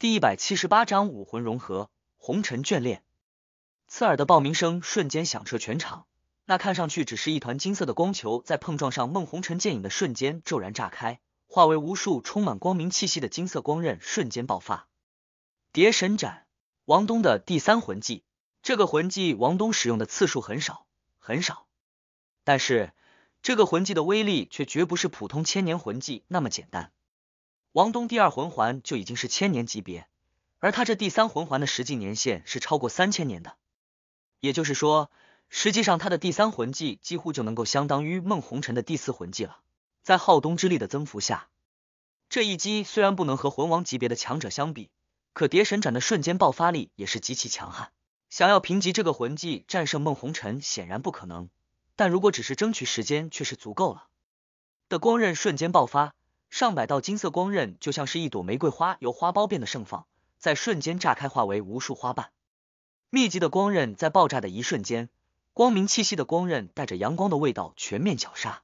第一百七十八章武魂融合。红尘眷恋。刺耳的爆鸣声瞬间响彻全场。那看上去只是一团金色的光球，在碰撞上梦红尘剑影的瞬间，骤然炸开，化为无数充满光明气息的金色光刃，瞬间爆发。蝶神斩，王东的第三魂技。这个魂技，王东使用的次数很少，很少。但是，这个魂技的威力却绝不是普通千年魂技那么简单。王东第二魂环就已经是千年级别，而他这第三魂环的实际年限是超过三千年的，也就是说，实际上他的第三魂技几乎就能够相当于孟红尘的第四魂技了。在浩东之力的增幅下，这一击虽然不能和魂王级别的强者相比，可蝶神斩的瞬间爆发力也是极其强悍。想要凭级这个魂技战胜孟红尘显然不可能，但如果只是争取时间，却是足够了。的光刃瞬间爆发。上百道金色光刃就像是一朵玫瑰花由花苞变得盛放，在瞬间炸开，化为无数花瓣。密集的光刃在爆炸的一瞬间，光明气息的光刃带着阳光的味道全面绞杀。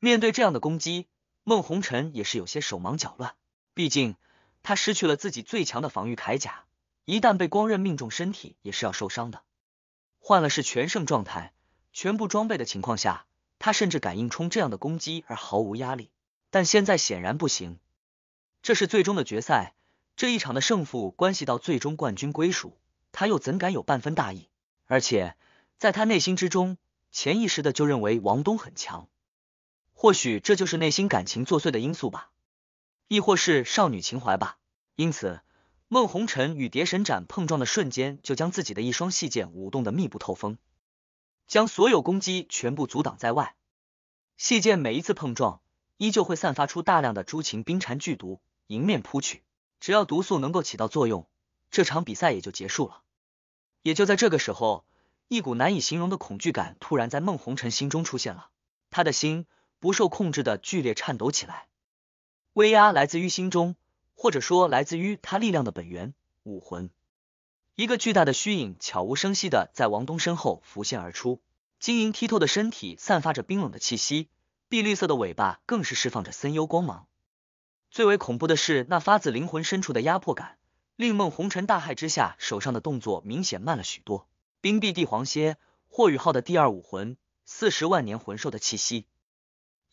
面对这样的攻击，孟红尘也是有些手忙脚乱。毕竟他失去了自己最强的防御铠甲，一旦被光刃命中，身体也是要受伤的。换了是全盛状态、全部装备的情况下，他甚至敢硬冲这样的攻击而毫无压力。但现在显然不行，这是最终的决赛，这一场的胜负关系到最终冠军归属，他又怎敢有半分大意？而且在他内心之中，潜意识的就认为王东很强，或许这就是内心感情作祟的因素吧，亦或是少女情怀吧。因此，孟红尘与蝶神斩碰撞的瞬间，就将自己的一双细剑舞动的密不透风，将所有攻击全部阻挡在外。细剑每一次碰撞。依旧会散发出大量的朱秦冰蝉剧毒，迎面扑去。只要毒素能够起到作用，这场比赛也就结束了。也就在这个时候，一股难以形容的恐惧感突然在孟红尘心中出现了，他的心不受控制的剧烈颤抖起来。威压来自于心中，或者说来自于他力量的本源——武魂。一个巨大的虚影悄无声息的在王东身后浮现而出，晶莹剔透的身体散发着冰冷的气息。碧绿色的尾巴更是释放着森幽光芒，最为恐怖的是那发自灵魂深处的压迫感，令梦红尘大骇之下，手上的动作明显慢了许多。冰帝帝皇蝎，霍雨浩的第二武魂，四十万年魂兽的气息，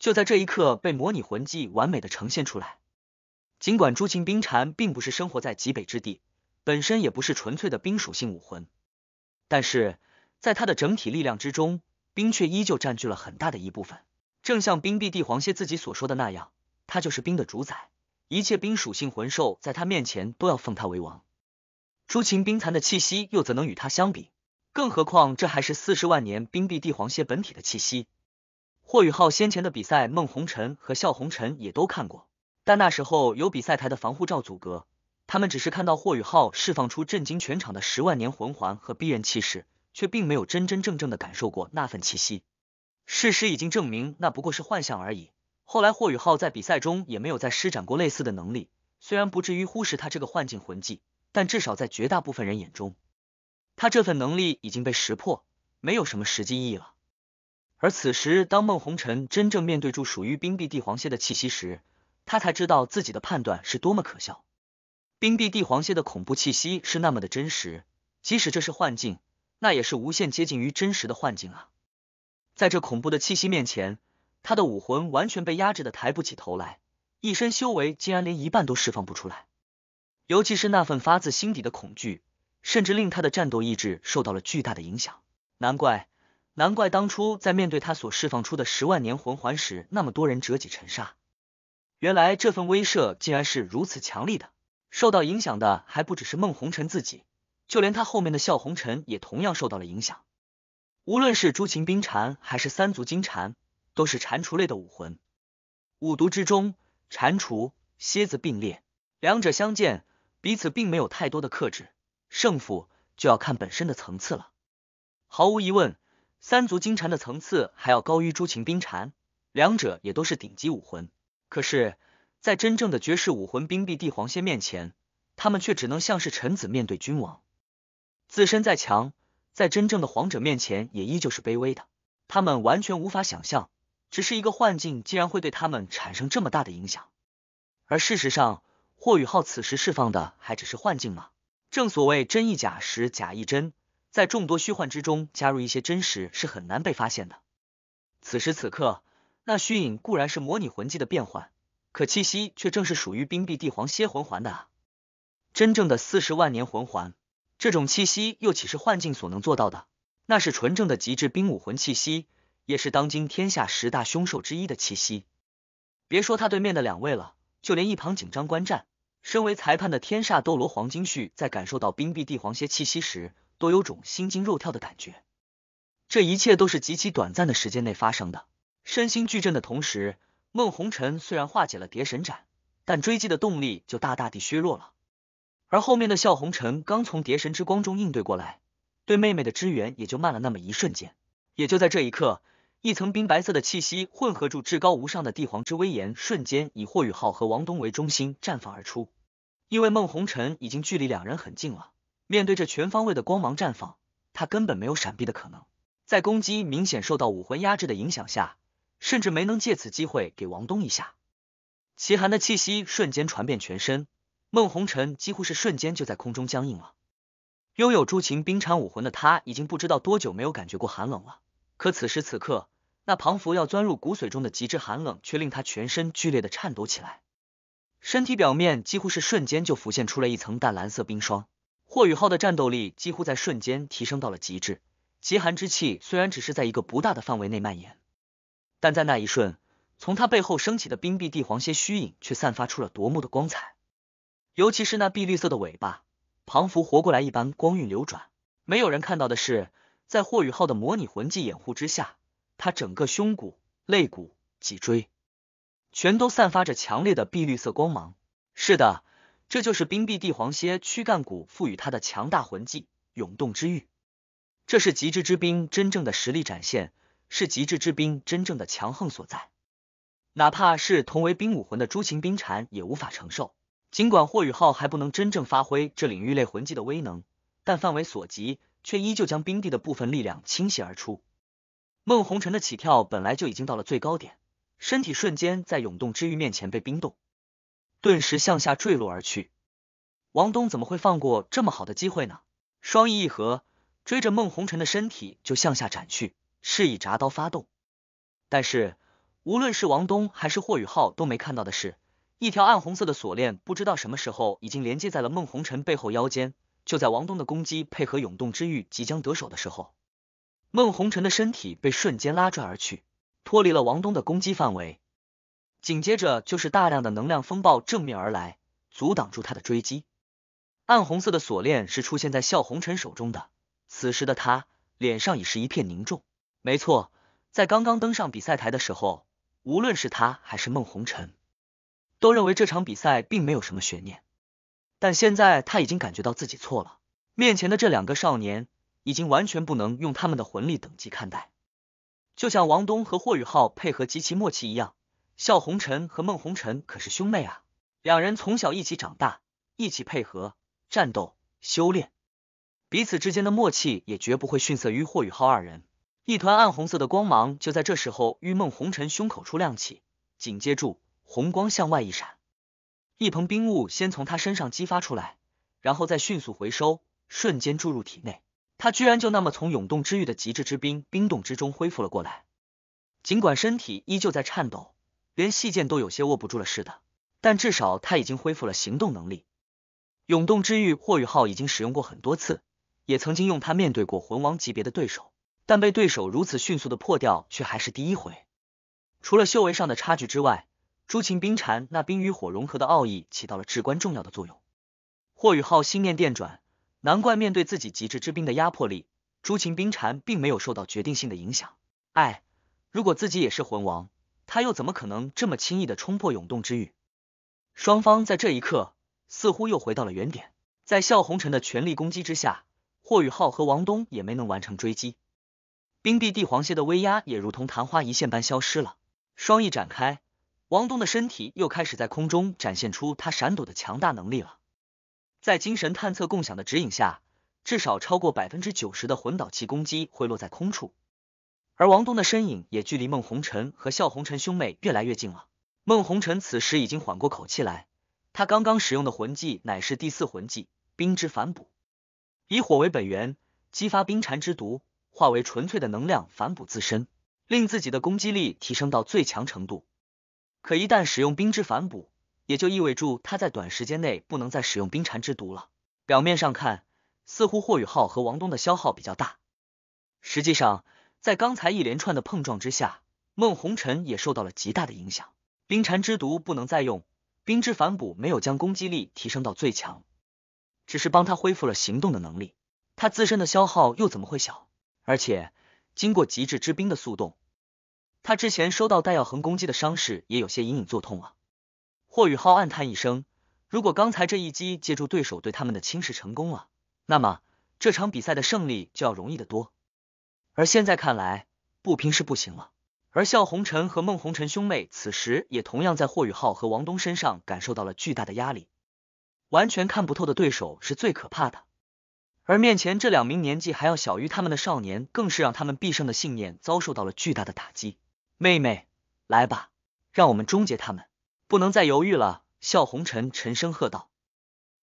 就在这一刻被模拟魂技完美的呈现出来。尽管朱秦冰蝉并不是生活在极北之地，本身也不是纯粹的冰属性武魂，但是在它的整体力量之中，冰却依旧占据了很大的一部分。正像冰壁帝皇蝎自己所说的那样，他就是冰的主宰，一切冰属性魂兽在他面前都要奉他为王。朱秦冰蚕的气息又怎能与他相比？更何况这还是四十万年冰壁帝皇蝎本体的气息。霍雨浩先前的比赛，孟红尘和笑红尘也都看过，但那时候有比赛台的防护罩阻隔，他们只是看到霍雨浩释放出震惊全场的十万年魂环和逼人气势，却并没有真真正正的感受过那份气息。事实已经证明，那不过是幻象而已。后来霍雨浩在比赛中也没有再施展过类似的能力，虽然不至于忽视他这个幻境魂技，但至少在绝大部分人眼中，他这份能力已经被识破，没有什么实际意义了。而此时，当孟红尘真正面对住属于冰壁帝皇蝎的气息时，他才知道自己的判断是多么可笑。冰壁帝皇蝎的恐怖气息是那么的真实，即使这是幻境，那也是无限接近于真实的幻境啊！在这恐怖的气息面前，他的武魂完全被压制的抬不起头来，一身修为竟然连一半都释放不出来。尤其是那份发自心底的恐惧，甚至令他的战斗意志受到了巨大的影响。难怪，难怪当初在面对他所释放出的十万年魂环时，那么多人折戟沉沙。原来这份威慑竟然是如此强力的。受到影响的还不只是孟红尘自己，就连他后面的笑红尘也同样受到了影响。无论是朱秦冰蝉还是三足金蝉，都是蟾蜍类的武魂。五毒之中，蟾蜍、蝎子并列，两者相见，彼此并没有太多的克制，胜负就要看本身的层次了。毫无疑问，三足金蝉的层次还要高于朱秦冰蝉，两者也都是顶级武魂。可是，在真正的绝世武魂冰壁帝皇蝎面前，他们却只能像是臣子面对君王，自身再强。在真正的皇者面前，也依旧是卑微的。他们完全无法想象，只是一个幻境，竟然会对他们产生这么大的影响。而事实上，霍雨浩此时释放的还只是幻境吗？正所谓真亦假时，假亦真，在众多虚幻之中加入一些真实，是很难被发现的。此时此刻，那虚影固然是模拟魂技的变幻，可气息却正是属于冰壁帝皇蝎魂环的，啊！真正的四十万年魂环。这种气息又岂是幻境所能做到的？那是纯正的极致冰武魂气息，也是当今天下十大凶兽之一的气息。别说他对面的两位了，就连一旁紧张观战、身为裁判的天煞斗罗黄金旭，在感受到冰壁帝皇蝎气息时，都有种心惊肉跳的感觉。这一切都是极其短暂的时间内发生的，身心俱震的同时，孟红尘虽然化解了蝶神斩，但追击的动力就大大地削弱了。而后面的笑红尘刚从蝶神之光中应对过来，对妹妹的支援也就慢了那么一瞬间。也就在这一刻，一层冰白色的气息混合住至高无上的帝皇之威严，瞬间以霍雨浩和王东为中心绽放而出。因为孟红尘已经距离两人很近了，面对这全方位的光芒绽放，他根本没有闪避的可能。在攻击明显受到武魂压制的影响下，甚至没能借此机会给王东一下。齐寒的气息瞬间传遍全身。孟红尘几乎是瞬间就在空中僵硬了。拥有朱琴冰蝉武魂的他，已经不知道多久没有感觉过寒冷了。可此时此刻，那彷佛要钻入骨髓中的极致寒冷，却令他全身剧烈的颤抖起来。身体表面几乎是瞬间就浮现出了一层淡蓝色冰霜。霍雨浩的战斗力几乎在瞬间提升到了极致。极寒之气虽然只是在一个不大的范围内蔓延，但在那一瞬，从他背后升起的冰壁帝皇蝎虚影却散发出了夺目的光彩。尤其是那碧绿色的尾巴，彷佛活过来一般，光晕流转。没有人看到的是，在霍雨浩的模拟魂技掩护之下，他整个胸骨、肋骨、脊椎，全都散发着强烈的碧绿色光芒。是的，这就是冰碧帝皇蝎躯干骨赋予他的强大魂技——涌动之域。这是极致之冰真正的实力展现，是极致之冰真正的强横所在。哪怕是同为冰武魂的朱秦冰蝉，也无法承受。尽管霍雨浩还不能真正发挥这领域类魂技的威能，但范围所及却依旧将冰帝的部分力量倾泻而出。孟红尘的起跳本来就已经到了最高点，身体瞬间在涌动之域面前被冰冻，顿时向下坠落而去。王东怎么会放过这么好的机会呢？双翼一合，追着孟红尘的身体就向下斩去，示意铡刀发动。但是，无论是王东还是霍雨浩都没看到的是。一条暗红色的锁链，不知道什么时候已经连接在了孟红尘背后腰间。就在王东的攻击配合涌动之域即将得手的时候，孟红尘的身体被瞬间拉拽而去，脱离了王东的攻击范围。紧接着就是大量的能量风暴正面而来，阻挡住他的追击。暗红色的锁链是出现在笑红尘手中的，此时的他脸上已是一片凝重。没错，在刚刚登上比赛台的时候，无论是他还是孟红尘。都认为这场比赛并没有什么悬念，但现在他已经感觉到自己错了。面前的这两个少年已经完全不能用他们的魂力等级看待，就像王东和霍雨浩配合极其默契一样，笑红尘和孟红尘可是兄妹啊，两人从小一起长大，一起配合战斗、修炼，彼此之间的默契也绝不会逊色于霍雨浩二人。一团暗红色的光芒就在这时候，于孟红尘胸口处亮起，紧接着。红光向外一闪，一蓬冰雾先从他身上激发出来，然后再迅速回收，瞬间注入体内。他居然就那么从涌动之域的极致之冰冰冻之中恢复了过来。尽管身体依旧在颤抖，连细剑都有些握不住了似的，但至少他已经恢复了行动能力。涌动之域，霍宇浩已经使用过很多次，也曾经用它面对过魂王级别的对手，但被对手如此迅速的破掉，却还是第一回。除了修为上的差距之外，朱秦冰蝉那冰与火融合的奥义起到了至关重要的作用。霍雨浩心念电转，难怪面对自己极致之冰的压迫力，朱秦冰蝉并没有受到决定性的影响。哎，如果自己也是魂王，他又怎么可能这么轻易的冲破涌动之域？双方在这一刻似乎又回到了原点。在笑红尘的全力攻击之下，霍雨浩和王东也没能完成追击。冰帝帝皇蝎的威压也如同昙花一现般消失了，双翼展开。王东的身体又开始在空中展现出他闪躲的强大能力了。在精神探测共享的指引下，至少超过百分之九十的魂导器攻击会落在空处。而王东的身影也距离孟红尘和笑红尘兄妹越来越近了。孟红尘此时已经缓过口气来，他刚刚使用的魂技乃是第四魂技冰之反哺，以火为本源，激发冰蚕之毒，化为纯粹的能量反哺自身，令自己的攻击力提升到最强程度。可一旦使用冰之反补，也就意味着他在短时间内不能再使用冰蝉之毒了。表面上看，似乎霍雨浩和王东的消耗比较大，实际上，在刚才一连串的碰撞之下，孟红尘也受到了极大的影响。冰蝉之毒不能再用，冰之反补没有将攻击力提升到最强，只是帮他恢复了行动的能力。他自身的消耗又怎么会小？而且，经过极致之冰的速冻。他之前收到戴耀恒攻击的伤势也有些隐隐作痛啊。霍宇浩暗叹一声，如果刚才这一击借助对手对他们的侵蚀成功了，那么这场比赛的胜利就要容易得多。而现在看来，不拼是不行了。而笑红尘和孟红尘兄妹此时也同样在霍宇浩和王东身上感受到了巨大的压力。完全看不透的对手是最可怕的，而面前这两名年纪还要小于他们的少年，更是让他们必胜的信念遭受到了巨大的打击。妹妹，来吧，让我们终结他们，不能再犹豫了！笑红尘沉声喝道。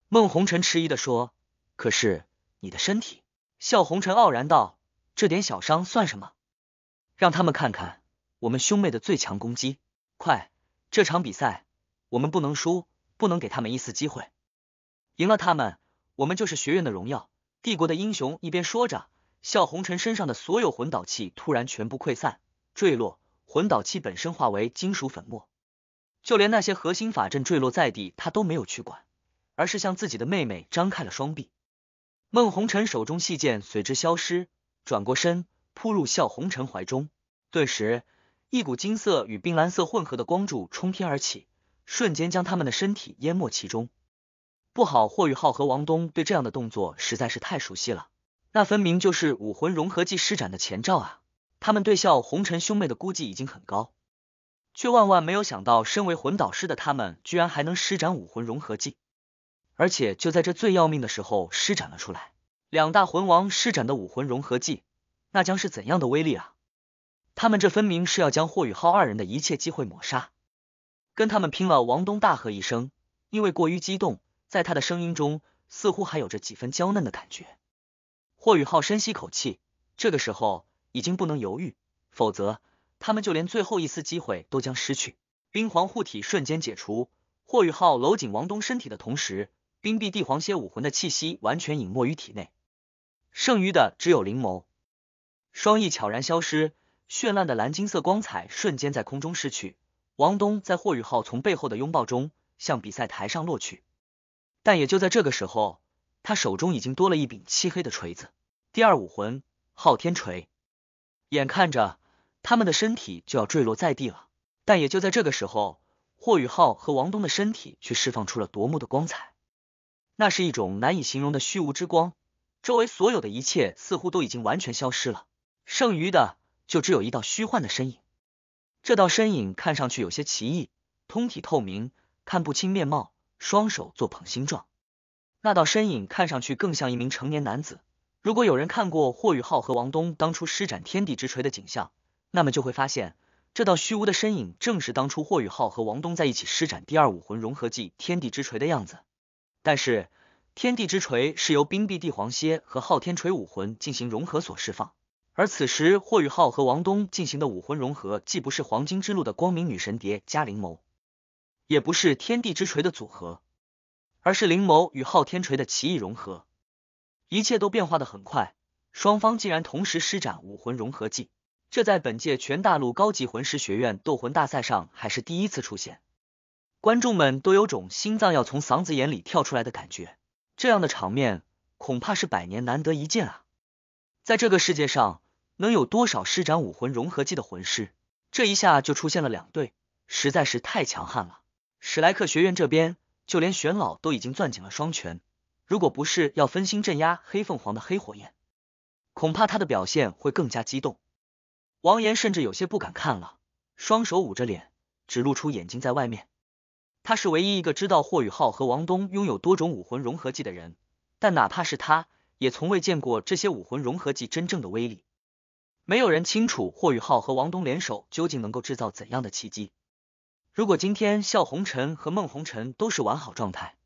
孟红尘迟疑的说：“可是你的身体。”笑红尘傲然道：“这点小伤算什么？让他们看看我们兄妹的最强攻击！快，这场比赛我们不能输，不能给他们一丝机会！赢了他们，我们就是学院的荣耀，帝国的英雄！”一边说着，笑红尘身上的所有魂导器突然全部溃散，坠落。魂导器本身化为金属粉末，就连那些核心法阵坠落在地，他都没有去管，而是向自己的妹妹张开了双臂。孟红尘手中细剑随之消失，转过身扑入笑红尘怀中。顿时，一股金色与冰蓝色混合的光柱冲天而起，瞬间将他们的身体淹没其中。不好，霍雨浩和王东对这样的动作实在是太熟悉了，那分明就是武魂融合技施展的前兆啊！他们对笑红尘兄妹的估计已经很高，却万万没有想到，身为魂导师的他们居然还能施展武魂融合技，而且就在这最要命的时候施展了出来。两大魂王施展的武魂融合技，那将是怎样的威力啊！他们这分明是要将霍雨浩二人的一切机会抹杀，跟他们拼了！王东大喝一声，因为过于激动，在他的声音中似乎还有着几分娇嫩的感觉。霍雨浩深吸口气，这个时候。已经不能犹豫，否则他们就连最后一丝机会都将失去。冰皇护体瞬间解除，霍雨浩搂紧王东身体的同时，冰壁帝皇蝎武魂的气息完全隐没于体内，剩余的只有灵眸。双翼悄然消失，绚烂的蓝金色光彩瞬间在空中逝去。王东在霍雨浩从背后的拥抱中向比赛台上落去，但也就在这个时候，他手中已经多了一柄漆黑的锤子——第二武魂昊天锤。眼看着他们的身体就要坠落在地了，但也就在这个时候，霍雨浩和王东的身体却释放出了夺目的光彩，那是一种难以形容的虚无之光，周围所有的一切似乎都已经完全消失了，剩余的就只有一道虚幻的身影。这道身影看上去有些奇异，通体透明，看不清面貌，双手做捧心状。那道身影看上去更像一名成年男子。如果有人看过霍雨浩和王东当初施展天地之锤的景象，那么就会发现，这道虚无的身影正是当初霍雨浩和王东在一起施展第二武魂融合技天地之锤的样子。但是，天地之锤是由冰壁帝皇蝎和昊天锤武魂进行融合所释放，而此时霍雨浩和王东进行的武魂融合，既不是黄金之路的光明女神蝶加灵眸，也不是天地之锤的组合，而是灵眸与昊天锤的奇异融合。一切都变化的很快，双方竟然同时施展武魂融合技，这在本届全大陆高级魂师学院斗魂大赛上还是第一次出现。观众们都有种心脏要从嗓子眼里跳出来的感觉，这样的场面恐怕是百年难得一见啊！在这个世界上，能有多少施展武魂融合技的魂师？这一下就出现了两对，实在是太强悍了！史莱克学院这边，就连玄老都已经攥紧了双拳。如果不是要分心镇压黑凤凰的黑火焰，恐怕他的表现会更加激动。王岩甚至有些不敢看了，双手捂着脸，只露出眼睛在外面。他是唯一一个知道霍雨浩和王东拥有多种武魂融合技的人，但哪怕是他也从未见过这些武魂融合技真正的威力。没有人清楚霍雨浩和王东联手究竟能够制造怎样的奇迹。如果今天笑红尘和孟红尘都是完好状态。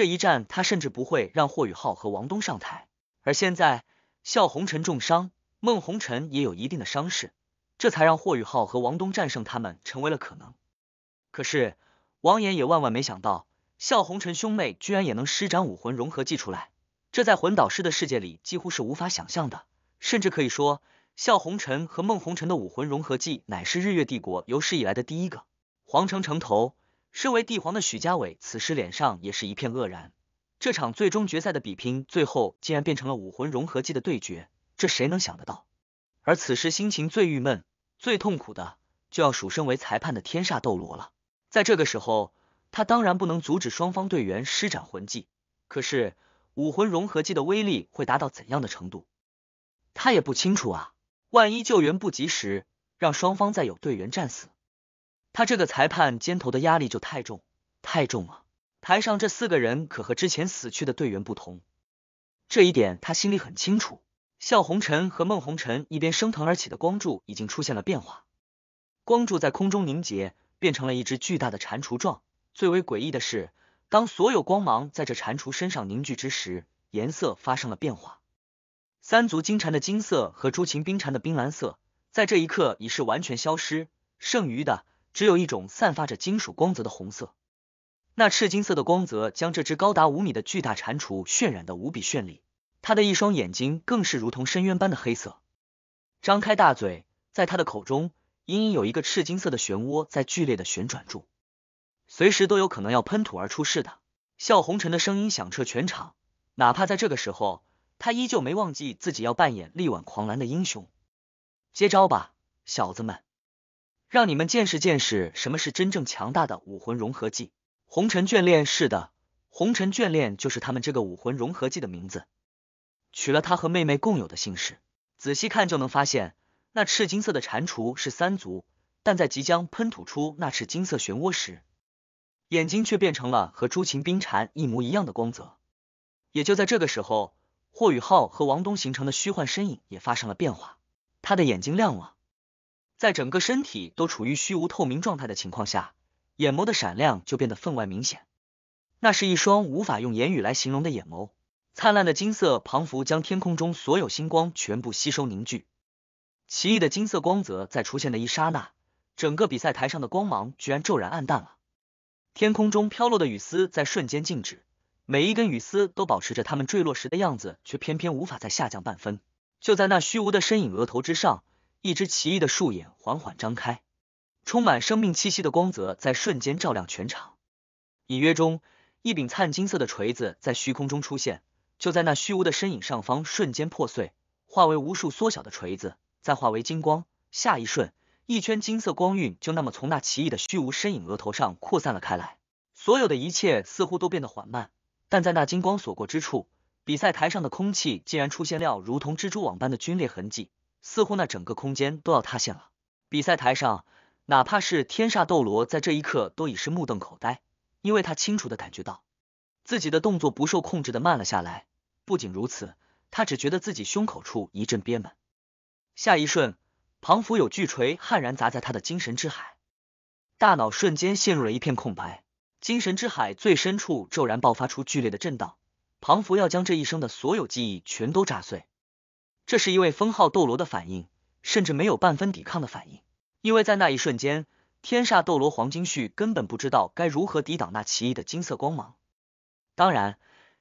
这一战，他甚至不会让霍雨浩和王东上台。而现在，笑红尘重伤，孟红尘也有一定的伤势，这才让霍雨浩和王东战胜他们成为了可能。可是，王岩也万万没想到，笑红尘兄妹居然也能施展武魂融合技出来，这在魂导师的世界里几乎是无法想象的，甚至可以说，笑红尘和孟红尘的武魂融合技乃是日月帝国有史以来的第一个。皇城城头。身为帝皇的许家伟，此时脸上也是一片愕然。这场最终决赛的比拼，最后竟然变成了武魂融合技的对决，这谁能想得到？而此时心情最郁闷、最痛苦的，就要数身为裁判的天煞斗罗了。在这个时候，他当然不能阻止双方队员施展魂技，可是武魂融合技的威力会达到怎样的程度，他也不清楚啊。万一救援不及时，让双方再有队员战死。他这个裁判肩头的压力就太重，太重了。台上这四个人可和之前死去的队员不同，这一点他心里很清楚。笑红尘和孟红尘一边升腾而起的光柱已经出现了变化，光柱在空中凝结，变成了一只巨大的蟾蜍状。最为诡异的是，当所有光芒在这蟾蜍身上凝聚之时，颜色发生了变化。三足金蟾的金色和朱秦冰蟾的冰蓝色，在这一刻已是完全消失，剩余的。只有一种散发着金属光泽的红色，那赤金色的光泽将这只高达五米的巨大蟾蜍渲染的无比绚丽，它的一双眼睛更是如同深渊般的黑色。张开大嘴，在它的口中，隐隐有一个赤金色的漩涡在剧烈的旋转住，随时都有可能要喷吐而出似的。笑红尘的声音响彻全场，哪怕在这个时候，他依旧没忘记自己要扮演力挽狂澜的英雄。接招吧，小子们！让你们见识见识什么是真正强大的武魂融合技，红尘眷恋是的，红尘眷恋就是他们这个武魂融合技的名字，取了他和妹妹共有的姓氏。仔细看就能发现，那赤金色的蟾蜍是三足，但在即将喷吐出那赤金色漩涡时，眼睛却变成了和朱秦冰蟾一模一样的光泽。也就在这个时候，霍雨浩和王东形成的虚幻身影也发生了变化，他的眼睛亮了。在整个身体都处于虚无透明状态的情况下，眼眸的闪亮就变得分外明显。那是一双无法用言语来形容的眼眸，灿烂的金色仿佛将天空中所有星光全部吸收凝聚。奇异的金色光泽在出现的一刹那，整个比赛台上的光芒居然骤然暗淡了。天空中飘落的雨丝在瞬间静止，每一根雨丝都保持着它们坠落时的样子，却偏偏无法再下降半分。就在那虚无的身影额头之上。一只奇异的树眼缓缓张开，充满生命气息的光泽在瞬间照亮全场。隐约中，一柄灿金色的锤子在虚空中出现，就在那虚无的身影上方瞬间破碎，化为无数缩小的锤子，再化为金光。下一瞬，一圈金色光晕就那么从那奇异的虚无身影额头上扩散了开来。所有的一切似乎都变得缓慢，但在那金光所过之处，比赛台上的空气竟然出现了如同蜘蛛网般的皲裂痕迹。似乎那整个空间都要塌陷了。比赛台上，哪怕是天煞斗罗，在这一刻都已是目瞪口呆，因为他清楚的感觉到自己的动作不受控制的慢了下来。不仅如此，他只觉得自己胸口处一阵憋闷。下一瞬，庞福有巨锤悍然砸在他的精神之海，大脑瞬间陷入了一片空白。精神之海最深处骤然爆发出剧烈的震荡，庞福要将这一生的所有记忆全都炸碎。这是一位封号斗罗的反应，甚至没有半分抵抗的反应，因为在那一瞬间，天煞斗罗黄金旭根本不知道该如何抵挡那奇异的金色光芒。当然，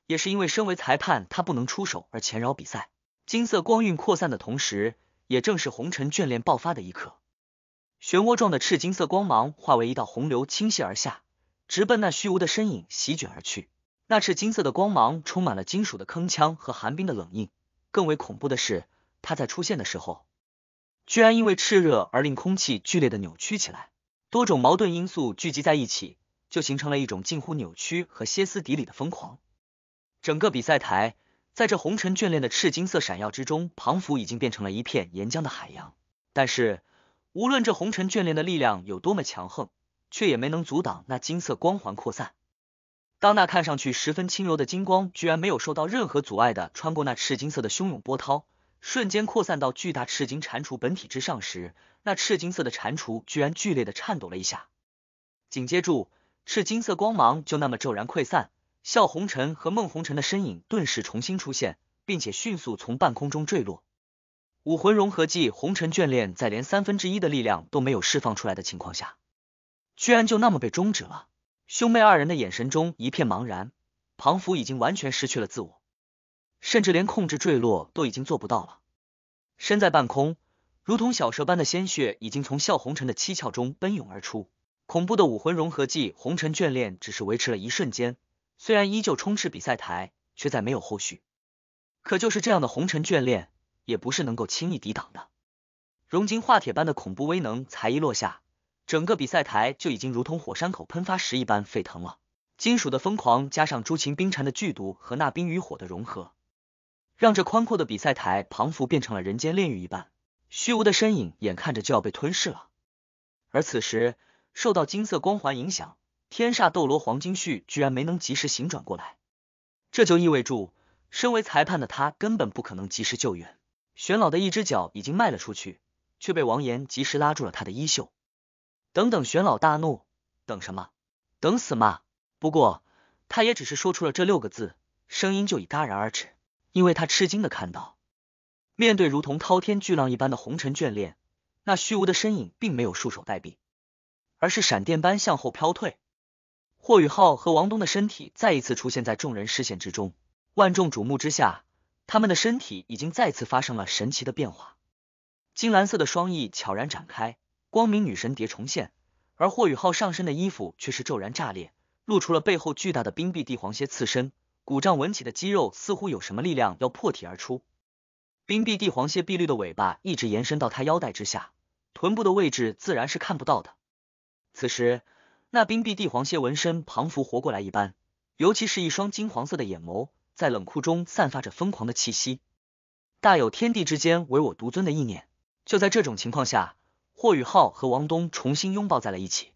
也是因为身为裁判，他不能出手而前扰比赛。金色光晕扩散的同时，也正是红尘眷恋爆发的一刻。漩涡状的赤金色光芒化为一道洪流倾泻而下，直奔那虚无的身影席卷而去。那赤金色的光芒充满了金属的铿锵和寒冰的冷硬。更为恐怖的是，它在出现的时候，居然因为炽热而令空气剧烈的扭曲起来。多种矛盾因素聚集在一起，就形成了一种近乎扭曲和歇斯底里的疯狂。整个比赛台，在这红尘眷恋的赤金色闪耀之中，仿佛已经变成了一片岩浆的海洋。但是，无论这红尘眷恋的力量有多么强横，却也没能阻挡那金色光环扩散。当那看上去十分轻柔的金光，居然没有受到任何阻碍的穿过那赤金色的汹涌波涛，瞬间扩散到巨大赤金蟾蜍本体之上时，那赤金色的蟾蜍居然剧烈的颤抖了一下，紧接住，赤金色光芒就那么骤然溃散，笑红尘和孟红尘的身影顿时重新出现，并且迅速从半空中坠落。武魂融合技红尘眷恋，在连三分之一的力量都没有释放出来的情况下，居然就那么被终止了。兄妹二人的眼神中一片茫然，庞福已经完全失去了自我，甚至连控制坠落都已经做不到了。身在半空，如同小蛇般的鲜血已经从笑红尘的七窍中奔涌而出。恐怖的武魂融合技“红尘眷恋”只是维持了一瞬间，虽然依旧充斥比赛台，却再没有后续。可就是这样的红尘眷恋，也不是能够轻易抵挡的。融金化铁般的恐怖威能才一落下。整个比赛台就已经如同火山口喷发时一般沸腾了。金属的疯狂加上朱晴冰蝉的剧毒和那冰与火的融合，让这宽阔的比赛台仿佛变成了人间炼狱一般。虚无的身影眼看着就要被吞噬了。而此时受到金色光环影响，天煞斗罗黄金旭居然没能及时醒转过来，这就意味住身为裁判的他根本不可能及时救援。玄老的一只脚已经迈了出去，却被王岩及时拉住了他的衣袖。等等！玄老大怒，等什么？等死吗？不过，他也只是说出了这六个字，声音就已戛然而止，因为他吃惊的看到，面对如同滔天巨浪一般的红尘眷恋，那虚无的身影并没有束手待毙，而是闪电般向后飘退。霍雨浩和王东的身体再一次出现在众人视线之中，万众瞩目之下，他们的身体已经再次发生了神奇的变化，金蓝色的双翼悄然展开。光明女神蝶重现，而霍雨浩上身的衣服却是骤然炸裂，露出了背后巨大的冰壁帝皇蝎刺身，鼓胀纹起的肌肉似乎有什么力量要破体而出。冰壁帝皇蝎碧绿的尾巴一直延伸到他腰带之下，臀部的位置自然是看不到的。此时，那冰壁帝皇蝎纹身彷佛活过来一般，尤其是一双金黄色的眼眸，在冷酷中散发着疯狂的气息，大有天地之间唯我独尊的意念。就在这种情况下。霍雨浩和王东重新拥抱在了一起，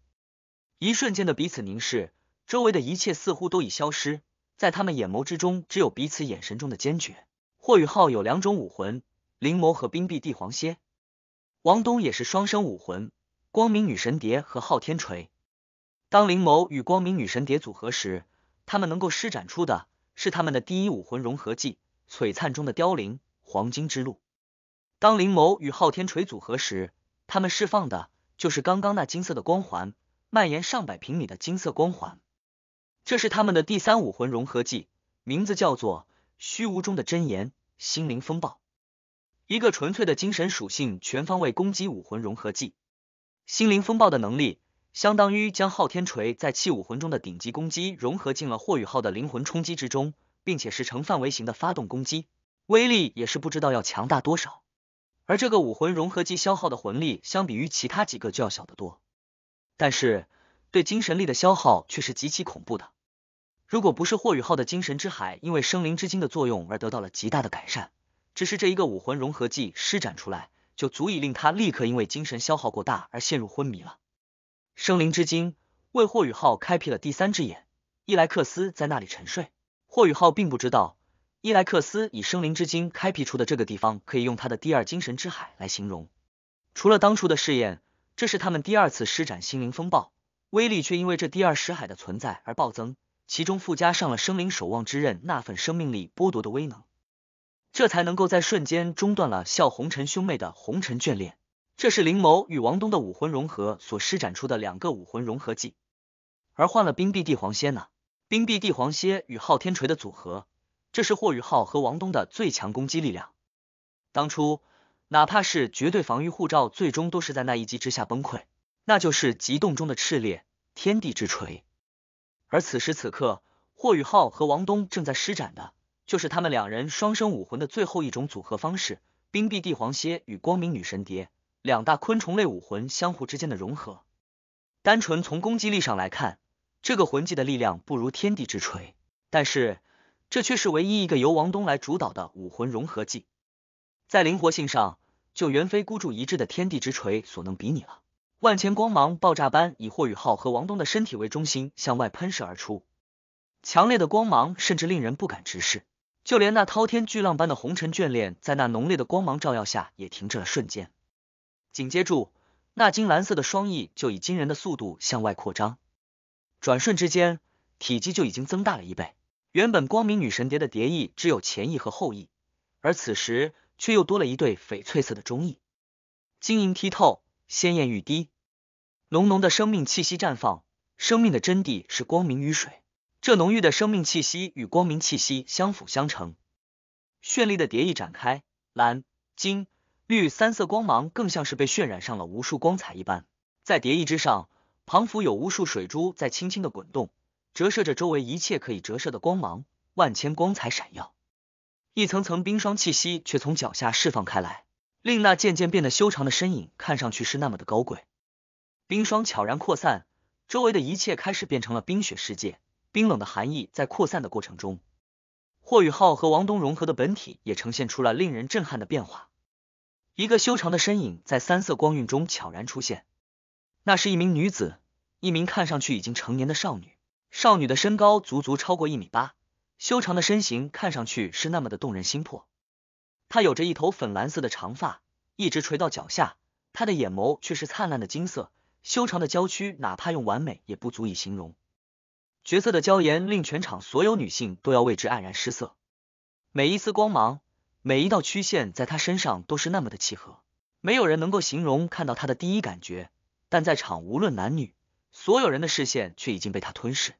一瞬间的彼此凝视，周围的一切似乎都已消失，在他们眼眸之中，只有彼此眼神中的坚决。霍雨浩有两种武魂，灵眸和冰壁帝皇蝎，王东也是双生武魂，光明女神蝶和昊天锤。当灵眸与光明女神蝶组合时，他们能够施展出的是他们的第一武魂融合技——璀璨中的凋零，黄金之路。当灵眸与昊天锤组合时，他们释放的，就是刚刚那金色的光环，蔓延上百平米的金色光环。这是他们的第三武魂融合技，名字叫做《虚无中的真言：心灵风暴》。一个纯粹的精神属性全方位攻击武魂融合技，心灵风暴的能力相当于将昊天锤在器武魂中的顶级攻击融合进了霍雨浩的灵魂冲击之中，并且是成范围型的发动攻击，威力也是不知道要强大多少。而这个武魂融合技消耗的魂力，相比于其他几个就要小得多，但是对精神力的消耗却是极其恐怖的。如果不是霍雨浩的精神之海因为生灵之精的作用而得到了极大的改善，只是这一个武魂融合技施展出来，就足以令他立刻因为精神消耗过大而陷入昏迷了。生灵之精为霍雨浩开辟了第三只眼，伊莱克斯在那里沉睡，霍雨浩并不知道。伊莱克斯以生灵之精开辟出的这个地方，可以用他的第二精神之海来形容。除了当初的试验，这是他们第二次施展心灵风暴，威力却因为这第二识海的存在而暴增，其中附加上了生灵守望之刃那份生命力剥夺的威能，这才能够在瞬间中断了笑红尘兄妹的红尘眷恋。这是灵眸与王东的武魂融合所施展出的两个武魂融合技，而换了冰碧帝皇蝎呢？冰碧帝皇蝎与昊天锤的组合。这是霍雨浩和王东的最强攻击力量。当初，哪怕是绝对防御护罩，最终都是在那一击之下崩溃。那就是极冻中的炽烈天地之锤。而此时此刻，霍雨浩和王东正在施展的，就是他们两人双生武魂的最后一种组合方式——冰壁帝皇蝎与光明女神蝶两大昆虫类武魂相互之间的融合。单纯从攻击力上来看，这个魂技的力量不如天地之锤，但是。这却是唯一一个由王东来主导的武魂融合技，在灵活性上，就原非孤注一掷的天地之锤所能比拟了。万千光芒爆炸般以霍雨浩和王东的身体为中心向外喷射而出，强烈的光芒甚至令人不敢直视。就连那滔天巨浪般的红尘眷恋，在那浓烈的光芒照耀下也停滞了瞬间。紧接住，那金蓝色的双翼就以惊人的速度向外扩张，转瞬之间，体积就已经增大了一倍。原本光明女神蝶的蝶翼只有前翼和后翼，而此时却又多了一对翡翠色的中翼，晶莹剔透，鲜艳欲滴，浓浓的生命气息绽放。生命的真谛是光明与水，这浓郁的生命气息与光明气息相辅相成。绚丽的蝶翼展开，蓝、金、绿三色光芒，更像是被渲染上了无数光彩一般。在蝶翼之上，彷佛有无数水珠在轻轻的滚动。折射着周围一切可以折射的光芒，万千光彩闪耀。一层层冰霜气息却从脚下释放开来，令那渐渐变得修长的身影看上去是那么的高贵。冰霜悄然扩散，周围的一切开始变成了冰雪世界，冰冷的寒意在扩散的过程中，霍雨浩和王东融合的本体也呈现出了令人震撼的变化。一个修长的身影在三色光晕中悄然出现，那是一名女子，一名看上去已经成年的少女。少女的身高足足超过一米八，修长的身形看上去是那么的动人心魄。她有着一头粉蓝色的长发，一直垂到脚下。她的眼眸却是灿烂的金色，修长的娇躯哪怕用完美也不足以形容。绝色的娇颜令全场所有女性都要为之黯然失色。每一丝光芒，每一道曲线，在她身上都是那么的契合，没有人能够形容看到她的第一感觉。但在场无论男女，所有人的视线却已经被她吞噬。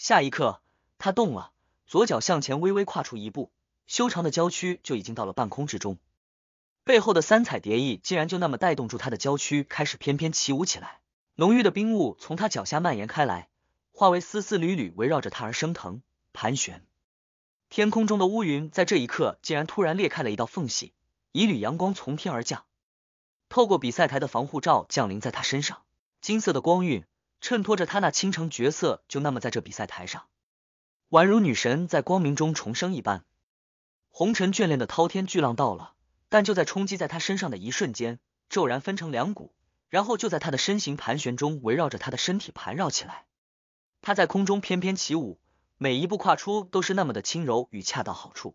下一刻，他动了，左脚向前微微跨出一步，修长的娇躯就已经到了半空之中，背后的三彩蝶翼竟然就那么带动住他的娇躯，开始翩翩起舞起来。浓郁的冰雾从他脚下蔓延开来，化为丝丝缕缕围绕着他而升腾、盘旋。天空中的乌云在这一刻竟然突然裂开了一道缝隙，一缕阳光从天而降，透过比赛台的防护罩降临在他身上，金色的光晕。衬托着她那倾城绝色，就那么在这比赛台上，宛如女神在光明中重生一般。红尘眷恋的滔天巨浪到了，但就在冲击在她身上的一瞬间，骤然分成两股，然后就在她的身形盘旋中，围绕着她的身体盘绕起来。她在空中翩翩起舞，每一步跨出都是那么的轻柔与恰到好处。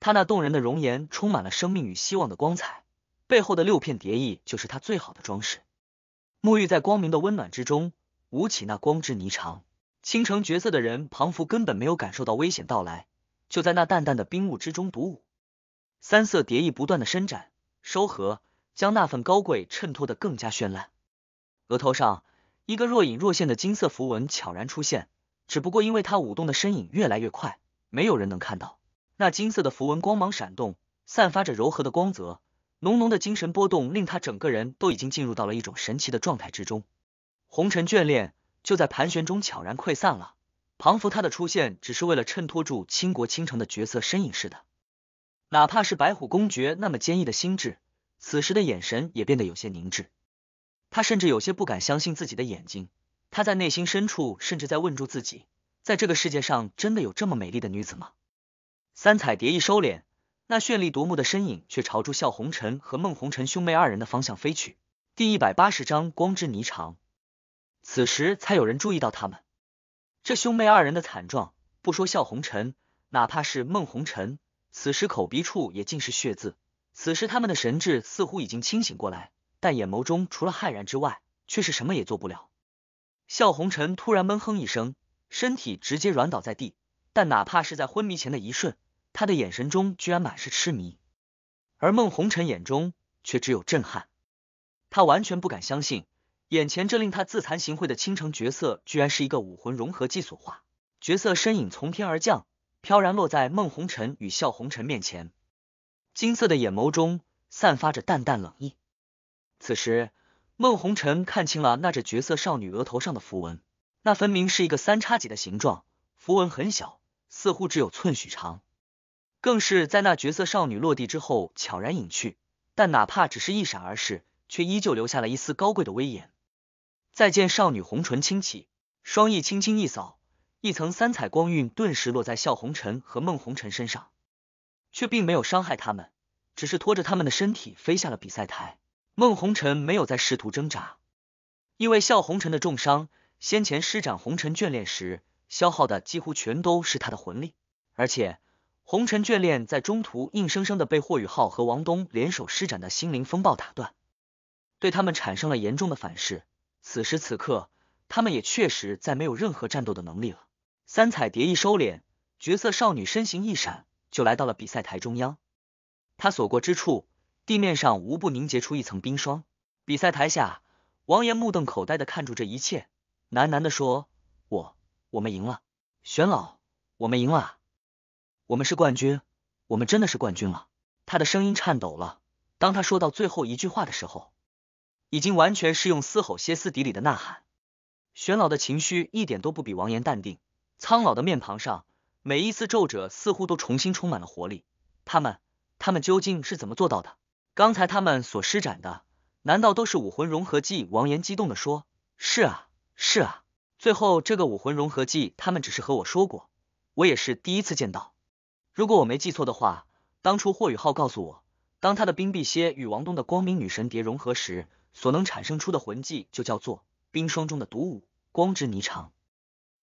她那动人的容颜充满了生命与希望的光彩，背后的六片蝶翼就是她最好的装饰。沐浴在光明的温暖之中，舞起那光之霓裳，倾城绝色的人庞福根本没有感受到危险到来，就在那淡淡的冰雾之中独舞，三色蝶翼不断的伸展、收合，将那份高贵衬托得更加绚烂。额头上一个若隐若现的金色符文悄然出现，只不过因为他舞动的身影越来越快，没有人能看到。那金色的符文光芒闪动，散发着柔和的光泽。浓浓的精神波动令他整个人都已经进入到了一种神奇的状态之中，红尘眷恋就在盘旋中悄然溃散了。庞福他的出现只是为了衬托住倾国倾城的角色身影似的，哪怕是白虎公爵那么坚毅的心智，此时的眼神也变得有些凝滞。他甚至有些不敢相信自己的眼睛，他在内心深处甚至在问住自己，在这个世界上真的有这么美丽的女子吗？三彩蝶一收敛。那绚丽夺目的身影却朝住笑红尘和孟红尘兄妹二人的方向飞去。第一百八十章光之霓裳。此时才有人注意到他们，这兄妹二人的惨状。不说笑红尘，哪怕是孟红尘，此时口鼻处也尽是血渍。此时他们的神智似乎已经清醒过来，但眼眸中除了骇然之外，却是什么也做不了。笑红尘突然闷哼一声，身体直接软倒在地。但哪怕是在昏迷前的一瞬。他的眼神中居然满是痴迷，而孟红尘眼中却只有震撼。他完全不敢相信，眼前这令他自惭形秽的倾城角色，居然是一个武魂融合技所化角色。身影从天而降，飘然落在孟红尘与笑红尘面前。金色的眼眸中散发着淡淡冷意。此时，孟红尘看清了那这绝色少女额头上的符文，那分明是一个三叉戟的形状。符文很小，似乎只有寸许长。更是在那绝色少女落地之后悄然隐去，但哪怕只是一闪而逝，却依旧留下了一丝高贵的威严。再见，少女红唇轻启，双翼轻轻一扫，一层三彩光晕顿时落在笑红尘和孟红尘身上，却并没有伤害他们，只是拖着他们的身体飞下了比赛台。孟红尘没有再试图挣扎，因为笑红尘的重伤，先前施展红尘眷恋时消耗的几乎全都是他的魂力，而且。红尘眷恋在中途硬生生的被霍雨浩和王东联手施展的心灵风暴打断，对他们产生了严重的反噬。此时此刻，他们也确实再没有任何战斗的能力了。三彩蝶翼收敛，绝色少女身形一闪，就来到了比赛台中央。她所过之处，地面上无不凝结出一层冰霜。比赛台下，王岩目瞪口呆的看住这一切，喃喃的说：“我，我们赢了，玄老，我们赢了。”我们是冠军，我们真的是冠军了。他的声音颤抖了。当他说到最后一句话的时候，已经完全是用嘶吼、歇斯底里的呐喊。玄老的情绪一点都不比王岩淡定，苍老的面庞上每一丝皱褶似乎都重新充满了活力。他们，他们究竟是怎么做到的？刚才他们所施展的，难道都是武魂融合技？王岩激动的说：“是啊，是啊。”最后这个武魂融合技，他们只是和我说过，我也是第一次见到。如果我没记错的话，当初霍雨浩告诉我，当他的冰碧蝎与王东的光明女神蝶融合时，所能产生出的魂技就叫做“冰霜中的毒舞，光之霓裳”。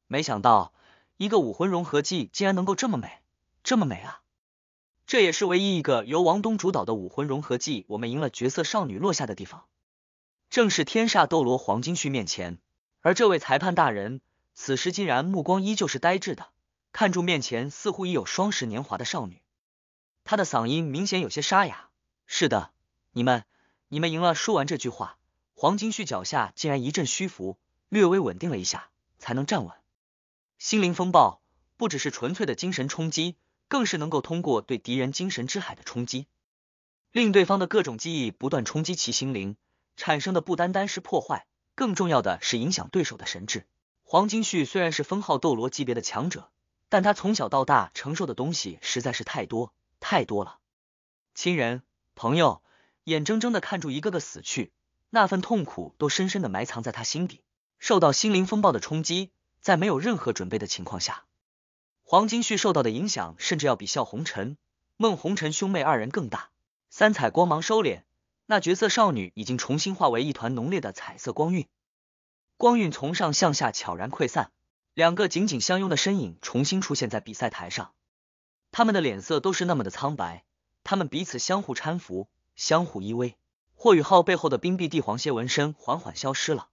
没想到，一个武魂融合技竟然能够这么美，这么美啊！这也是唯一一个由王东主导的武魂融合技。我们赢了绝色少女落下的地方，正是天煞斗罗黄金旭面前，而这位裁判大人此时竟然目光依旧是呆滞的。看住面前似乎已有双十年华的少女，她的嗓音明显有些沙哑。是的，你们，你们赢了。说完这句话，黄金旭脚下竟然一阵虚浮，略微稳定了一下，才能站稳。心灵风暴不只是纯粹的精神冲击，更是能够通过对敌人精神之海的冲击，令对方的各种记忆不断冲击其心灵，产生的不单单是破坏，更重要的是影响对手的神智。黄金旭虽然是封号斗罗级别的强者。但他从小到大承受的东西实在是太多太多了，亲人朋友眼睁睁的看住一个个死去，那份痛苦都深深的埋藏在他心底，受到心灵风暴的冲击，在没有任何准备的情况下，黄金旭受到的影响甚至要比笑红尘、孟红尘兄妹二人更大。三彩光芒收敛，那绝色少女已经重新化为一团浓烈的彩色光晕，光晕从上向下悄然溃散。两个紧紧相拥的身影重新出现在比赛台上，他们的脸色都是那么的苍白。他们彼此相互搀扶，相互依偎。霍雨浩背后的冰壁帝皇蝎纹身缓缓消失了，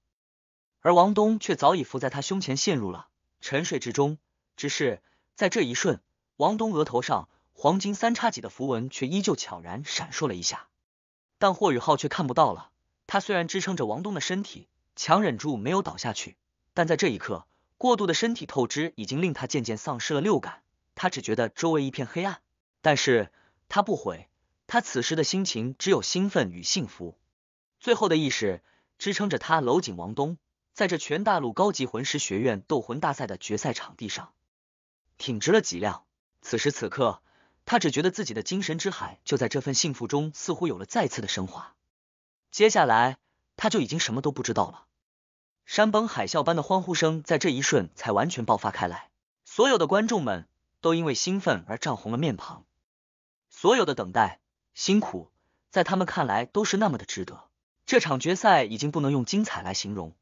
而王东却早已伏在他胸前陷入了沉睡之中。只是在这一瞬，王东额头上黄金三叉戟的符文却依旧悄然闪烁了一下，但霍雨浩却看不到了。他虽然支撑着王东的身体，强忍住没有倒下去，但在这一刻。过度的身体透支已经令他渐渐丧失了六感，他只觉得周围一片黑暗。但是他不悔，他此时的心情只有兴奋与幸福。最后的意识支撑着他搂紧王东，在这全大陆高级魂师学院斗魂大赛的决赛场地上，挺直了脊梁。此时此刻，他只觉得自己的精神之海就在这份幸福中，似乎有了再次的升华。接下来，他就已经什么都不知道了。山崩海啸般的欢呼声在这一瞬才完全爆发开来，所有的观众们都因为兴奋而涨红了面庞，所有的等待、辛苦，在他们看来都是那么的值得。这场决赛已经不能用精彩来形容，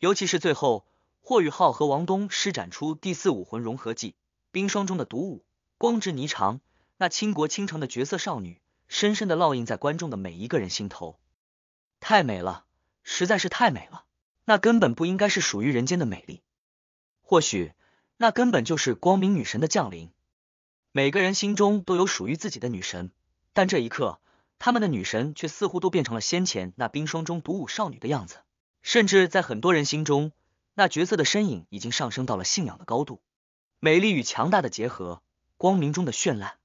尤其是最后，霍雨浩和王东施展出第四武魂融合技“冰霜中的毒舞”，光之霓裳，那倾国倾城的绝色少女，深深的烙印在观众的每一个人心头。太美了，实在是太美了！那根本不应该是属于人间的美丽，或许那根本就是光明女神的降临。每个人心中都有属于自己的女神，但这一刻，他们的女神却似乎都变成了先前那冰霜中独舞少女的样子。甚至在很多人心中，那角色的身影已经上升到了信仰的高度。美丽与强大的结合，光明中的绚烂，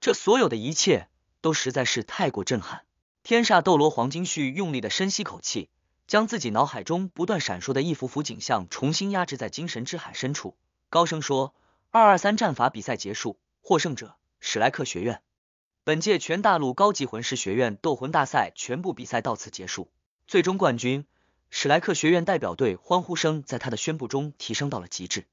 这所有的一切都实在是太过震撼。天煞斗罗黄金旭用力的深吸口气，将自己脑海中不断闪烁的一幅幅景象重新压制在精神之海深处，高声说：“二二三战法比赛结束，获胜者史莱克学院。本届全大陆高级魂师学院斗魂大赛全部比赛到此结束，最终冠军史莱克学院代表队！”欢呼声在他的宣布中提升到了极致，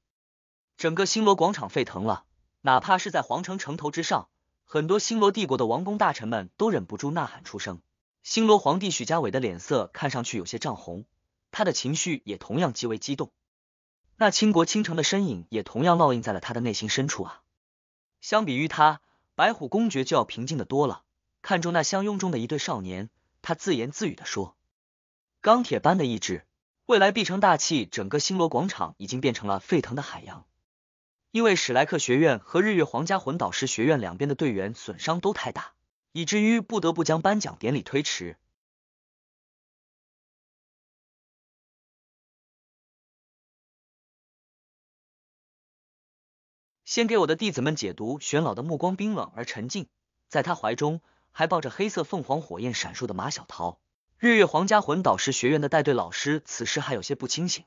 整个星罗广场沸腾了。哪怕是在皇城城头之上，很多星罗帝国的王公大臣们都忍不住呐喊出声。星罗皇帝许家伟的脸色看上去有些涨红，他的情绪也同样极为激动。那倾国倾城的身影也同样烙印在了他的内心深处啊。相比于他，白虎公爵就要平静的多了。看中那相拥中的一对少年，他自言自语的说：“钢铁般的意志，未来必成大器。”整个星罗广场已经变成了沸腾的海洋，因为史莱克学院和日月皇家魂导师学院两边的队员损伤都太大。以至于不得不将颁奖典礼推迟。先给我的弟子们解读。玄老的目光冰冷而沉静，在他怀中还抱着黑色凤凰，火焰闪烁的马小桃。日月皇家魂导师学院的带队老师此时还有些不清醒，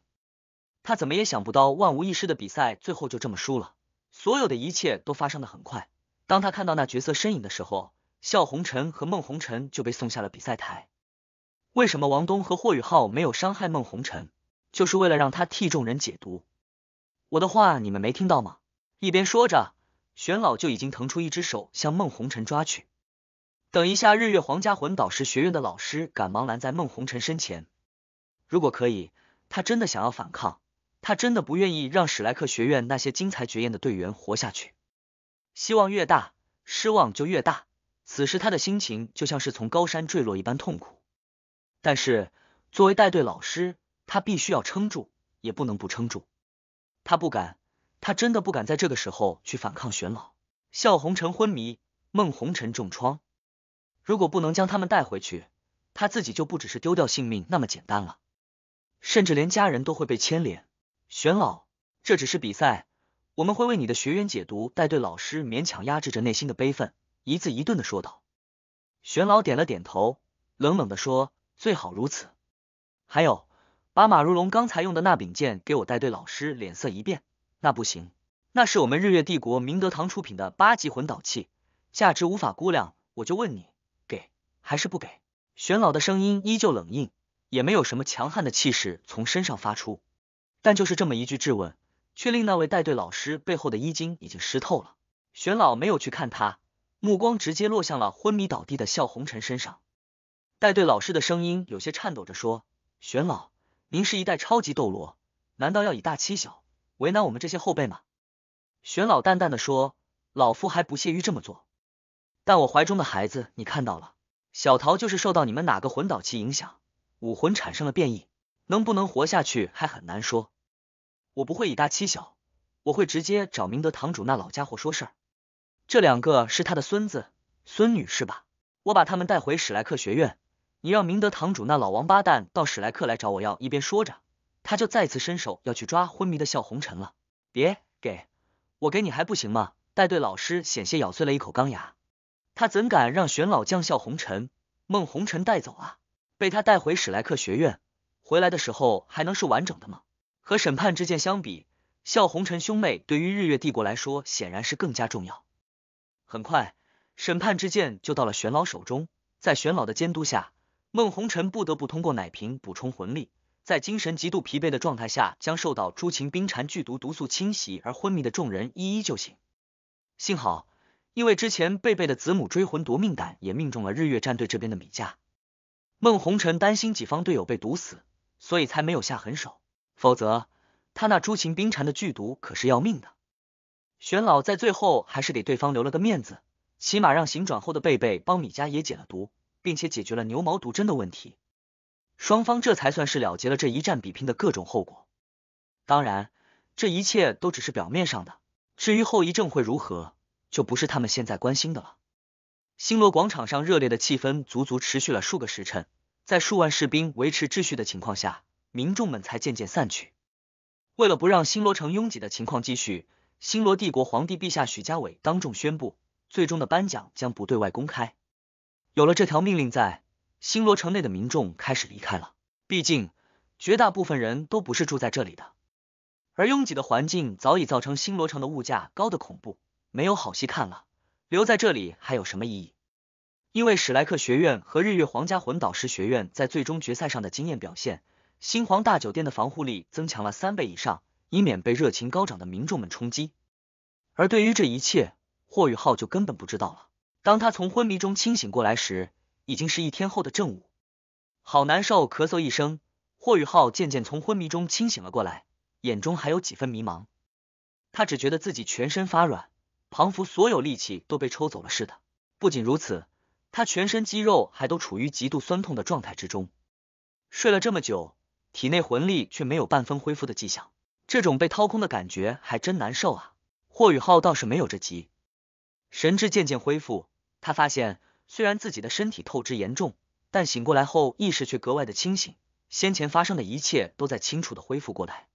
他怎么也想不到万无一失的比赛最后就这么输了。所有的一切都发生的很快，当他看到那角色身影的时候。笑红尘和孟红尘就被送下了比赛台。为什么王东和霍雨浩没有伤害孟红尘？就是为了让他替众人解毒。我的话你们没听到吗？一边说着，玄老就已经腾出一只手向孟红尘抓去。等一下，日月皇家魂导师学院的老师赶忙拦在孟红尘身前。如果可以，他真的想要反抗，他真的不愿意让史莱克学院那些精彩绝艳的队员活下去。希望越大，失望就越大。此时他的心情就像是从高山坠落一般痛苦，但是作为带队老师，他必须要撑住，也不能不撑住。他不敢，他真的不敢在这个时候去反抗玄老。笑红尘昏迷，梦红尘重创，如果不能将他们带回去，他自己就不只是丢掉性命那么简单了，甚至连家人都会被牵连。玄老，这只是比赛，我们会为你的学员解读带队老师勉强压制着内心的悲愤。一字一顿的说道：“玄老点了点头，冷冷的说：最好如此。还有，把马如龙刚才用的那柄剑给我。带队老师脸色一变，那不行，那是我们日月帝国明德堂出品的八级魂导器，价值无法估量。我就问你，给还是不给？”玄老的声音依旧冷硬，也没有什么强悍的气势从身上发出，但就是这么一句质问，却令那位带队老师背后的衣襟已经湿透了。玄老没有去看他。目光直接落向了昏迷倒地的笑红尘身上，带队老师的声音有些颤抖着说：“玄老，您是一代超级斗罗，难道要以大欺小，为难我们这些后辈吗？”玄老淡淡的说：“老夫还不屑于这么做，但我怀中的孩子你看到了，小桃就是受到你们哪个魂导器影响，武魂产生了变异，能不能活下去还很难说。我不会以大欺小，我会直接找明德堂主那老家伙说事儿。”这两个是他的孙子孙女是吧？我把他们带回史莱克学院，你让明德堂主那老王八蛋到史莱克来找我要。一边说着，他就再次伸手要去抓昏迷的笑红尘了。别给我给你还不行吗？带队老师险些咬碎了一口钢牙，他怎敢让玄老将笑红尘、孟红尘带走啊？被他带回史莱克学院，回来的时候还能是完整的吗？和审判之剑相比，笑红尘兄妹对于日月帝国来说显然是更加重要。很快，审判之剑就到了玄老手中。在玄老的监督下，孟红尘不得不通过奶瓶补充魂力，在精神极度疲惫的状态下，将受到朱秦冰蝉剧毒毒素侵袭而昏迷的众人一一救醒。幸好，因为之前贝贝的子母追魂夺命胆也命中了日月战队这边的米迦，孟红尘担心己方队友被毒死，所以才没有下狠手，否则他那朱秦冰蝉的剧毒可是要命的。玄老在最后还是给对方留了个面子，起码让行转后的贝贝帮米家也解了毒，并且解决了牛毛毒针的问题。双方这才算是了结了这一战比拼的各种后果。当然，这一切都只是表面上的，至于后遗症会如何，就不是他们现在关心的了。星罗广场上热烈的气氛足足持续了数个时辰，在数万士兵维持秩序的情况下，民众们才渐渐散去。为了不让星罗城拥挤的情况继续，星罗帝国皇帝陛下许家伟当众宣布，最终的颁奖将不对外公开。有了这条命令，在星罗城内的民众开始离开了。毕竟，绝大部分人都不是住在这里的，而拥挤的环境早已造成星罗城的物价高的恐怖。没有好戏看了，留在这里还有什么意义？因为史莱克学院和日月皇家魂导师学院在最终决赛上的惊艳表现，星皇大酒店的防护力增强了三倍以上。以免被热情高涨的民众们冲击。而对于这一切，霍宇浩就根本不知道了。当他从昏迷中清醒过来时，已经是一天后的正午。好难受，咳嗽一声，霍宇浩渐渐从昏迷中清醒了过来，眼中还有几分迷茫。他只觉得自己全身发软，仿佛所有力气都被抽走了似的。不仅如此，他全身肌肉还都处于极度酸痛的状态之中。睡了这么久，体内魂力却没有半分恢复的迹象。这种被掏空的感觉还真难受啊！霍雨浩倒是没有这急，神智渐渐恢复，他发现虽然自己的身体透支严重，但醒过来后意识却格外的清醒，先前发生的一切都在清楚的恢复过来。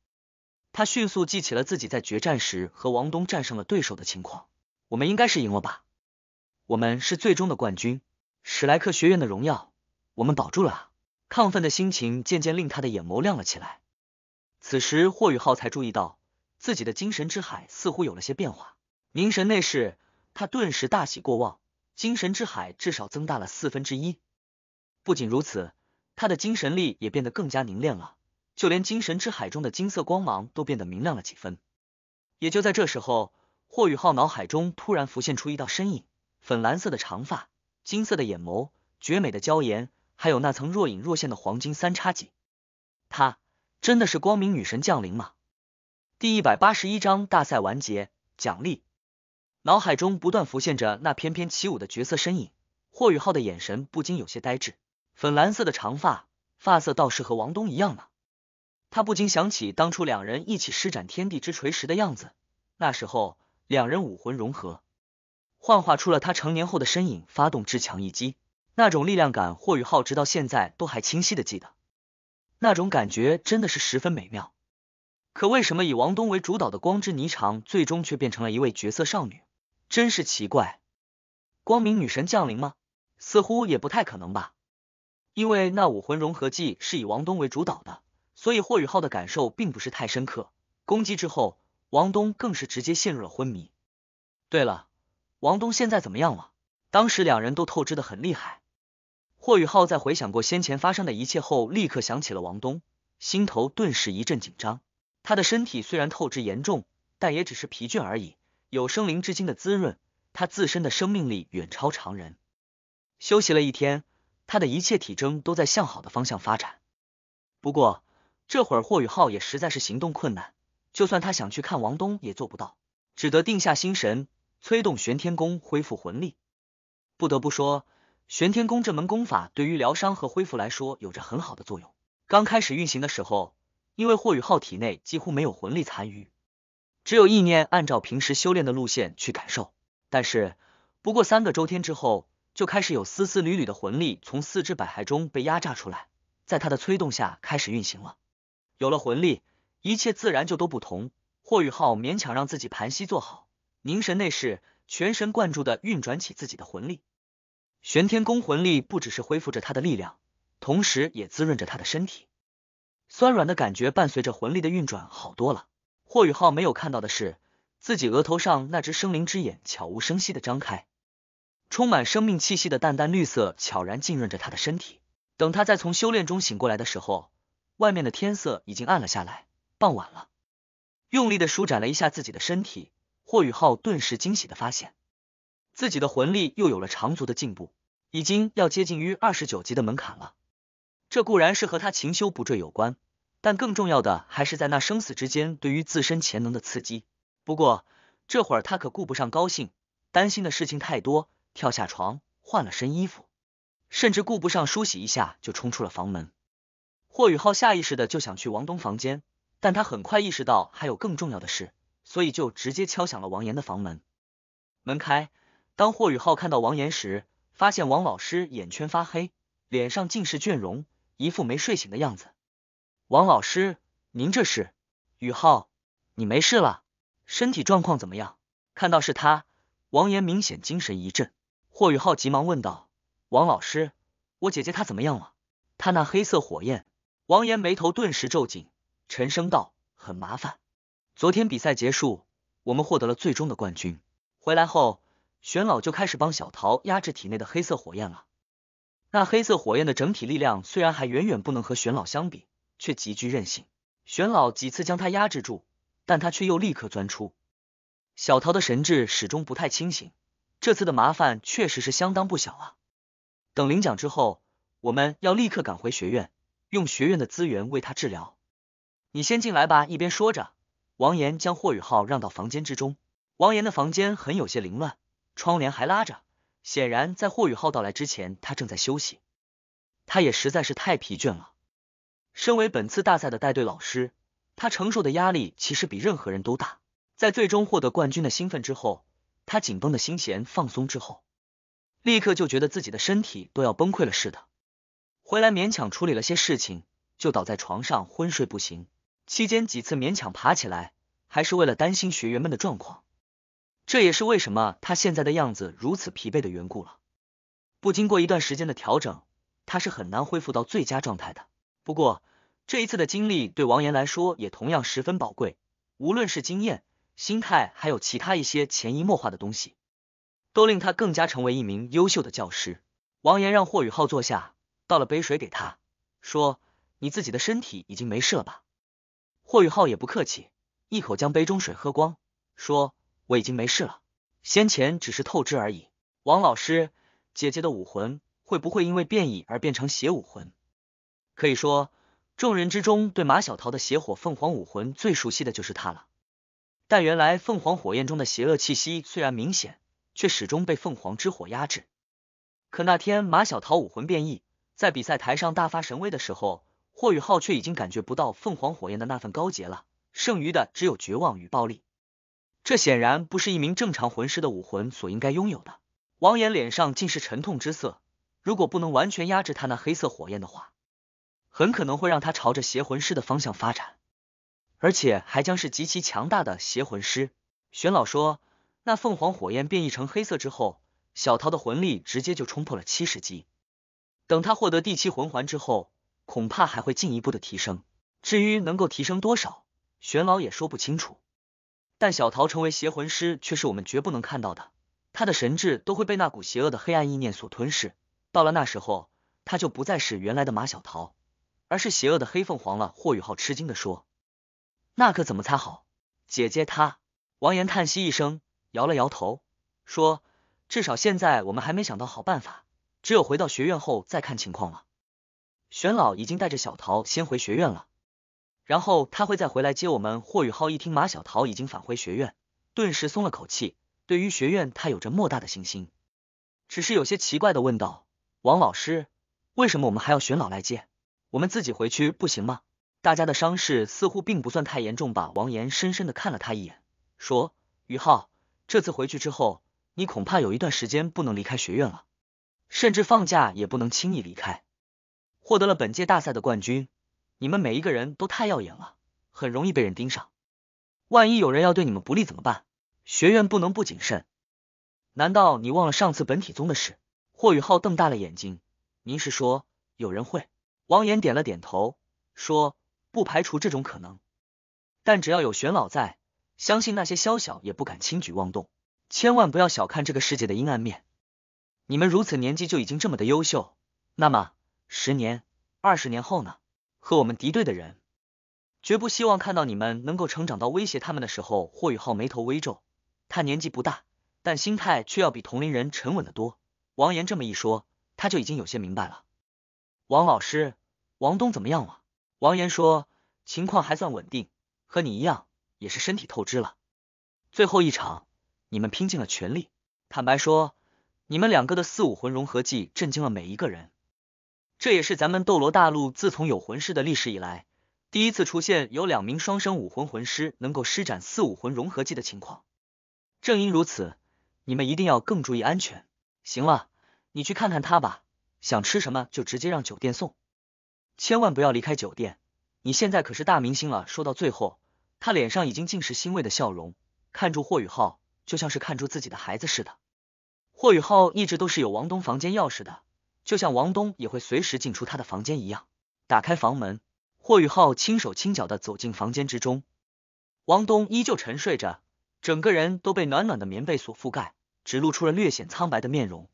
他迅速记起了自己在决战时和王东战胜了对手的情况，我们应该是赢了吧？我们是最终的冠军，史莱克学院的荣耀，我们保住了！亢奋的心情渐渐令他的眼眸亮了起来。此时，霍宇浩才注意到自己的精神之海似乎有了些变化。凝神内视，他顿时大喜过望，精神之海至少增大了四分之一。不仅如此，他的精神力也变得更加凝练了，就连精神之海中的金色光芒都变得明亮了几分。也就在这时候，霍宇浩脑海中突然浮现出一道身影：粉蓝色的长发，金色的眼眸，绝美的娇颜，还有那层若隐若现的黄金三叉戟。他。真的是光明女神降临吗？第一百八十一章大赛完结，奖励。脑海中不断浮现着那翩翩起舞的角色身影，霍雨浩的眼神不禁有些呆滞。粉蓝色的长发，发色倒是和王东一样呢。他不禁想起当初两人一起施展天地之锤时的样子，那时候两人武魂融合，幻化出了他成年后的身影，发动至强一击，那种力量感霍雨浩直到现在都还清晰的记得。那种感觉真的是十分美妙，可为什么以王东为主导的光之霓裳最终却变成了一位绝色少女，真是奇怪。光明女神降临吗？似乎也不太可能吧，因为那武魂融合技是以王东为主导的，所以霍雨浩的感受并不是太深刻。攻击之后，王东更是直接陷入了昏迷。对了，王东现在怎么样了？当时两人都透支的很厉害。霍雨浩在回想过先前发生的一切后，立刻想起了王东，心头顿时一阵紧张。他的身体虽然透支严重，但也只是疲倦而已。有生灵之精的滋润，他自身的生命力远超常人。休息了一天，他的一切体征都在向好的方向发展。不过，这会儿霍雨浩也实在是行动困难，就算他想去看王东也做不到，只得定下心神，催动玄天功恢复魂力。不得不说。玄天功这门功法对于疗伤和恢复来说有着很好的作用。刚开始运行的时候，因为霍宇浩体内几乎没有魂力残余，只有意念按照平时修炼的路线去感受。但是不过三个周天之后，就开始有丝丝缕缕的魂力从四肢百骸中被压榨出来，在他的催动下开始运行了。有了魂力，一切自然就都不同。霍宇浩勉强让自己盘膝坐好，凝神内视，全神贯注的运转起自己的魂力。玄天宫魂力不只是恢复着他的力量，同时也滋润着他的身体。酸软的感觉伴随着魂力的运转，好多了。霍雨浩没有看到的是，自己额头上那只生灵之眼悄无声息的张开，充满生命气息的淡淡绿色悄然浸润着他的身体。等他再从修炼中醒过来的时候，外面的天色已经暗了下来，傍晚了。用力的舒展了一下自己的身体，霍雨浩顿时惊喜的发现。自己的魂力又有了长足的进步，已经要接近于二十九级的门槛了。这固然是和他勤修不坠有关，但更重要的还是在那生死之间对于自身潜能的刺激。不过这会儿他可顾不上高兴，担心的事情太多。跳下床换了身衣服，甚至顾不上梳洗一下，就冲出了房门。霍雨浩下意识的就想去王东房间，但他很快意识到还有更重要的事，所以就直接敲响了王岩的房门。门开。当霍宇浩看到王岩时，发现王老师眼圈发黑，脸上尽是倦容，一副没睡醒的样子。王老师，您这是？宇浩，你没事了？身体状况怎么样？看到是他，王岩明显精神一振。霍宇浩急忙问道：“王老师，我姐姐她怎么样了？她那黑色火焰？”王岩眉头顿时皱紧，沉声道：“很麻烦。昨天比赛结束，我们获得了最终的冠军。回来后。”玄老就开始帮小桃压制体内的黑色火焰了。那黑色火焰的整体力量虽然还远远不能和玄老相比，却极具韧性。玄老几次将他压制住，但他却又立刻钻出。小桃的神智始终不太清醒，这次的麻烦确实是相当不小啊。等领奖之后，我们要立刻赶回学院，用学院的资源为他治疗。你先进来吧。一边说着，王岩将霍雨浩让到房间之中。王岩的房间很有些凌乱。窗帘还拉着，显然在霍雨浩到来之前，他正在休息。他也实在是太疲倦了。身为本次大赛的带队老师，他承受的压力其实比任何人都大。在最终获得冠军的兴奋之后，他紧绷的心弦放松之后，立刻就觉得自己的身体都要崩溃了似的。回来勉强处理了些事情，就倒在床上昏睡不醒。期间几次勉强爬起来，还是为了担心学员们的状况。这也是为什么他现在的样子如此疲惫的缘故了。不经过一段时间的调整，他是很难恢复到最佳状态的。不过这一次的经历对王岩来说也同样十分宝贵，无论是经验、心态，还有其他一些潜移默化的东西，都令他更加成为一名优秀的教师。王岩让霍雨浩坐下，倒了杯水给他，说：“你自己的身体已经没事了吧？”霍雨浩也不客气，一口将杯中水喝光，说。我已经没事了，先前只是透支而已。王老师，姐姐的武魂会不会因为变异而变成邪武魂？可以说，众人之中对马小桃的邪火凤凰武魂最熟悉的就是他了。但原来凤凰火焰中的邪恶气息虽然明显，却始终被凤凰之火压制。可那天马小桃武魂变异，在比赛台上大发神威的时候，霍雨浩却已经感觉不到凤凰火焰的那份高洁了，剩余的只有绝望与暴力。这显然不是一名正常魂师的武魂所应该拥有的。王岩脸上尽是沉痛之色。如果不能完全压制他那黑色火焰的话，很可能会让他朝着邪魂师的方向发展，而且还将是极其强大的邪魂师。玄老说，那凤凰火焰变异成黑色之后，小桃的魂力直接就冲破了七十级。等他获得第七魂环之后，恐怕还会进一步的提升。至于能够提升多少，玄老也说不清楚。但小桃成为邪魂师却是我们绝不能看到的，他的神智都会被那股邪恶的黑暗意念所吞噬，到了那时候，他就不再是原来的马小桃，而是邪恶的黑凤凰了。霍雨浩吃惊地说：“那可怎么才好？”姐姐，她，王岩叹息一声，摇了摇头，说：“至少现在我们还没想到好办法，只有回到学院后再看情况了。”玄老已经带着小桃先回学院了。然后他会再回来接我们。霍雨浩一听马小桃已经返回学院，顿时松了口气。对于学院，他有着莫大的信心，只是有些奇怪的问道：“王老师，为什么我们还要寻老来接？我们自己回去不行吗？”大家的伤势似乎并不算太严重吧？王岩深深的看了他一眼，说：“雨浩，这次回去之后，你恐怕有一段时间不能离开学院了，甚至放假也不能轻易离开。获得了本届大赛的冠军。”你们每一个人都太耀眼了，很容易被人盯上。万一有人要对你们不利怎么办？学院不能不谨慎。难道你忘了上次本体宗的事？霍雨浩瞪大了眼睛。您是说有人会？王岩点了点头，说：“不排除这种可能，但只要有玄老在，相信那些宵小也不敢轻举妄动。千万不要小看这个世界的阴暗面。你们如此年纪就已经这么的优秀，那么十年、二十年后呢？”和我们敌对的人，绝不希望看到你们能够成长到威胁他们的时候。霍雨浩眉头微皱，他年纪不大，但心态却要比同龄人沉稳得多。王岩这么一说，他就已经有些明白了。王老师，王东怎么样了？王岩说，情况还算稳定，和你一样，也是身体透支了。最后一场，你们拼尽了全力。坦白说，你们两个的四武魂融合技震惊了每一个人。这也是咱们斗罗大陆自从有魂师的历史以来，第一次出现有两名双生武魂魂师能够施展四武魂融合技的情况。正因如此，你们一定要更注意安全。行了，你去看看他吧，想吃什么就直接让酒店送，千万不要离开酒店。你现在可是大明星了。说到最后，他脸上已经尽是欣慰的笑容，看住霍雨浩，就像是看住自己的孩子似的。霍雨浩一直都是有王东房间钥匙的。就像王东也会随时进出他的房间一样，打开房门，霍雨浩轻手轻脚的走进房间之中。王东依旧沉睡着，整个人都被暖暖的棉被所覆盖，只露出了略显苍白的面容。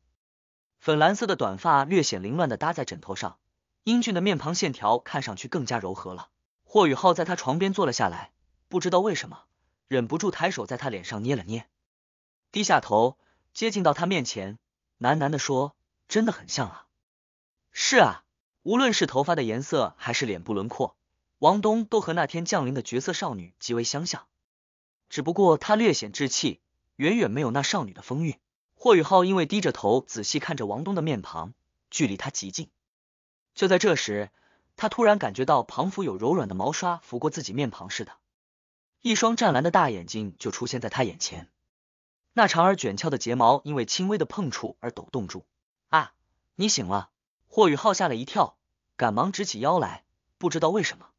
粉蓝色的短发略显凌乱的搭在枕头上，英俊的面庞线条看上去更加柔和了。霍雨浩在他床边坐了下来，不知道为什么，忍不住抬手在他脸上捏了捏，低下头接近到他面前，喃喃的说：“真的很像啊。”是啊，无论是头发的颜色还是脸部轮廓，王东都和那天降临的绝色少女极为相像，只不过他略显稚气，远远没有那少女的风韵。霍雨浩因为低着头仔细看着王东的面庞，距离他极近。就在这时，他突然感觉到庞幅有柔软的毛刷拂过自己面庞似的，一双湛蓝的大眼睛就出现在他眼前，那长而卷翘的睫毛因为轻微的碰触而抖动住。啊，你醒了。霍雨浩吓了一跳，赶忙直起腰来。不知道为什么，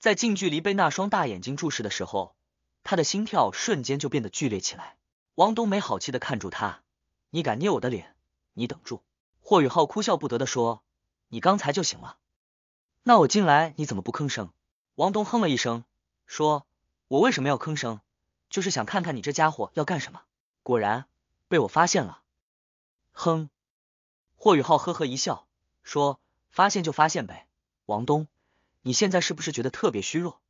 在近距离被那双大眼睛注视的时候，他的心跳瞬间就变得剧烈起来。王东没好气的看住他：“你敢捏我的脸？你等住！”霍雨浩哭笑不得的说：“你刚才就醒了，那我进来你怎么不吭声？”王东哼了一声说：“我为什么要吭声？就是想看看你这家伙要干什么。果然被我发现了。”哼，霍雨浩呵呵一笑。说发现就发现呗，王东，你现在是不是觉得特别虚弱，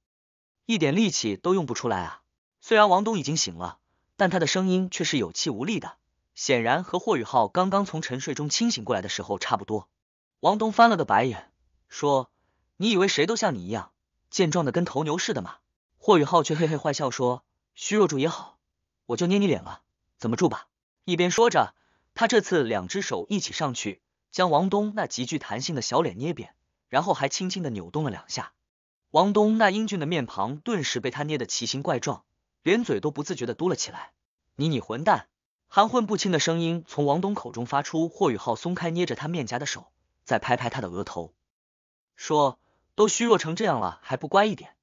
一点力气都用不出来啊？虽然王东已经醒了，但他的声音却是有气无力的，显然和霍宇浩刚刚从沉睡中清醒过来的时候差不多。王东翻了个白眼，说：“你以为谁都像你一样健壮的跟头牛似的吗？”霍宇浩却嘿嘿坏笑说：“虚弱住也好，我就捏你脸了，怎么住吧？”一边说着，他这次两只手一起上去。将王东那极具弹性的小脸捏扁，然后还轻轻的扭动了两下。王东那英俊的面庞顿时被他捏得奇形怪状，连嘴都不自觉的嘟了起来。你你混蛋！含混不清的声音从王东口中发出。霍雨浩松开捏着他面颊的手，再拍拍他的额头，说：“都虚弱成这样了，还不乖一点？”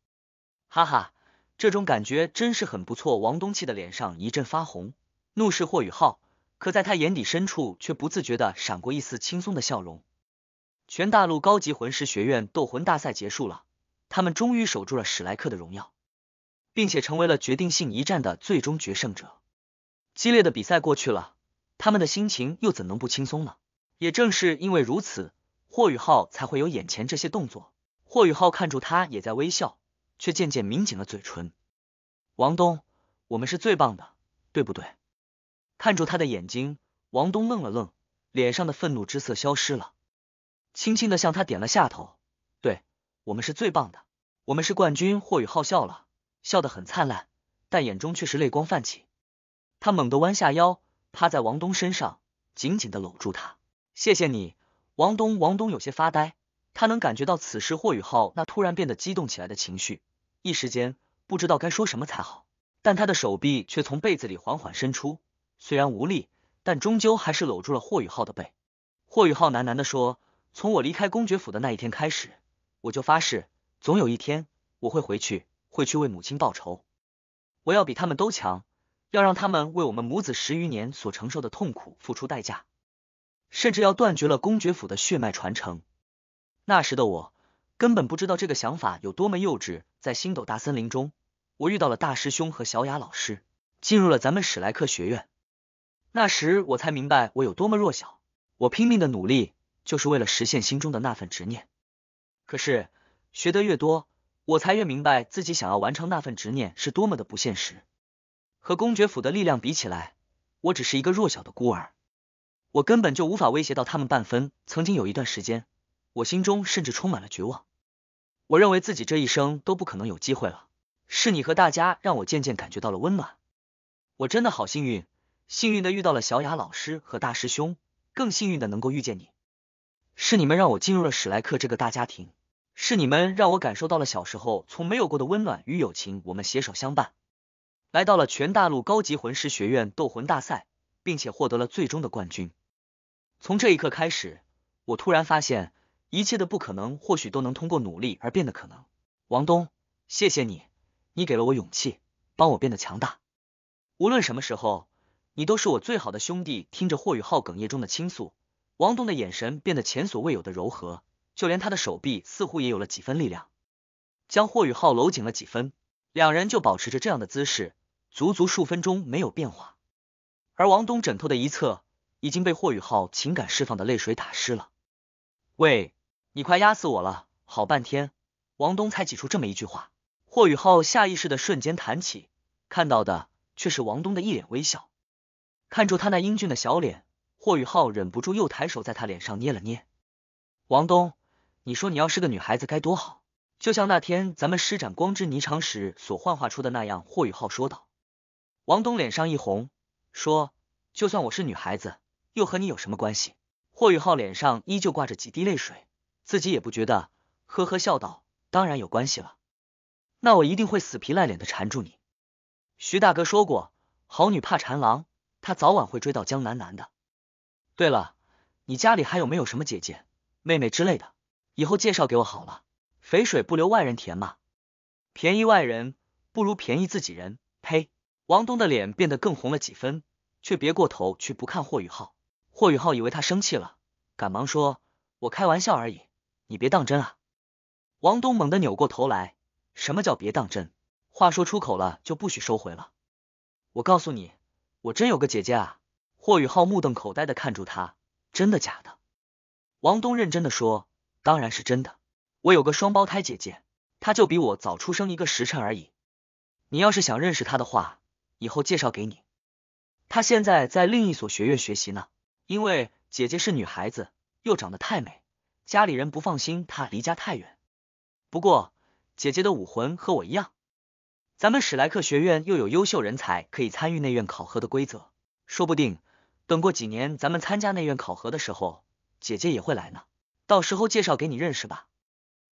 哈哈，这种感觉真是很不错。王东气的脸上一阵发红，怒视霍雨浩。可在他眼底深处，却不自觉的闪过一丝轻松的笑容。全大陆高级魂师学院斗魂大赛结束了，他们终于守住了史莱克的荣耀，并且成为了决定性一战的最终决胜者。激烈的比赛过去了，他们的心情又怎能不轻松呢？也正是因为如此，霍雨浩才会有眼前这些动作。霍雨浩看住他也在微笑，却渐渐抿紧了嘴唇。王东，我们是最棒的，对不对？看住他的眼睛，王东愣了愣，脸上的愤怒之色消失了，轻轻的向他点了下头。对，我们是最棒的，我们是冠军。霍雨浩笑了笑得很灿烂，但眼中却是泪光泛起。他猛地弯下腰，趴在王东身上，紧紧的搂住他。谢谢你，王东。王东有些发呆，他能感觉到此时霍雨浩那突然变得激动起来的情绪，一时间不知道该说什么才好。但他的手臂却从被子里缓缓伸出。虽然无力，但终究还是搂住了霍雨浩的背。霍雨浩喃喃的说：“从我离开公爵府的那一天开始，我就发誓，总有一天我会回去，会去为母亲报仇。我要比他们都强，要让他们为我们母子十余年所承受的痛苦付出代价，甚至要断绝了公爵府的血脉传承。那时的我根本不知道这个想法有多么幼稚。在星斗大森林中，我遇到了大师兄和小雅老师，进入了咱们史莱克学院。”那时我才明白我有多么弱小，我拼命的努力就是为了实现心中的那份执念。可是学得越多，我才越明白自己想要完成那份执念是多么的不现实。和公爵府的力量比起来，我只是一个弱小的孤儿，我根本就无法威胁到他们半分。曾经有一段时间，我心中甚至充满了绝望，我认为自己这一生都不可能有机会了。是你和大家让我渐渐感觉到了温暖，我真的好幸运。幸运的遇到了小雅老师和大师兄，更幸运的能够遇见你，是你们让我进入了史莱克这个大家庭，是你们让我感受到了小时候从没有过的温暖与友情。我们携手相伴，来到了全大陆高级魂师学院斗魂大赛，并且获得了最终的冠军。从这一刻开始，我突然发现一切的不可能或许都能通过努力而变得可能。王东，谢谢你，你给了我勇气，帮我变得强大。无论什么时候。你都是我最好的兄弟。听着霍雨浩哽咽中的倾诉，王东的眼神变得前所未有的柔和，就连他的手臂似乎也有了几分力量，将霍雨浩搂紧了几分。两人就保持着这样的姿势，足足数分钟没有变化。而王东枕头的一侧已经被霍雨浩情感释放的泪水打湿了。喂，你快压死我了！好半天，王东才挤出这么一句话。霍雨浩下意识的瞬间弹起，看到的却是王东的一脸微笑。看住他那英俊的小脸，霍宇浩忍不住又抬手在他脸上捏了捏。王东，你说你要是个女孩子该多好，就像那天咱们施展光之霓裳时所幻化出的那样。”霍宇浩说道。王东脸上一红，说：“就算我是女孩子，又和你有什么关系？”霍宇浩脸上依旧挂着几滴泪水，自己也不觉得，呵呵笑道：“当然有关系了，那我一定会死皮赖脸的缠住你。徐大哥说过，好女怕缠郎。”他早晚会追到江楠楠的。对了，你家里还有没有什么姐姐、妹妹之类的？以后介绍给我好了，肥水不流外人田嘛，便宜外人不如便宜自己人。呸！王东的脸变得更红了几分，却别过头去不看霍宇浩。霍宇浩以为他生气了，赶忙说：“我开玩笑而已，你别当真啊。”王东猛地扭过头来，什么叫别当真？话说出口了就不许收回了。我告诉你。我真有个姐姐啊！霍雨浩目瞪口呆的看住他，真的假的？王东认真的说，当然是真的，我有个双胞胎姐姐，她就比我早出生一个时辰而已。你要是想认识她的话，以后介绍给你。她现在在另一所学院学习呢，因为姐姐是女孩子，又长得太美，家里人不放心她离家太远。不过姐姐的武魂和我一样。咱们史莱克学院又有优秀人才可以参与内院考核的规则，说不定等过几年咱们参加内院考核的时候，姐姐也会来呢。到时候介绍给你认识吧。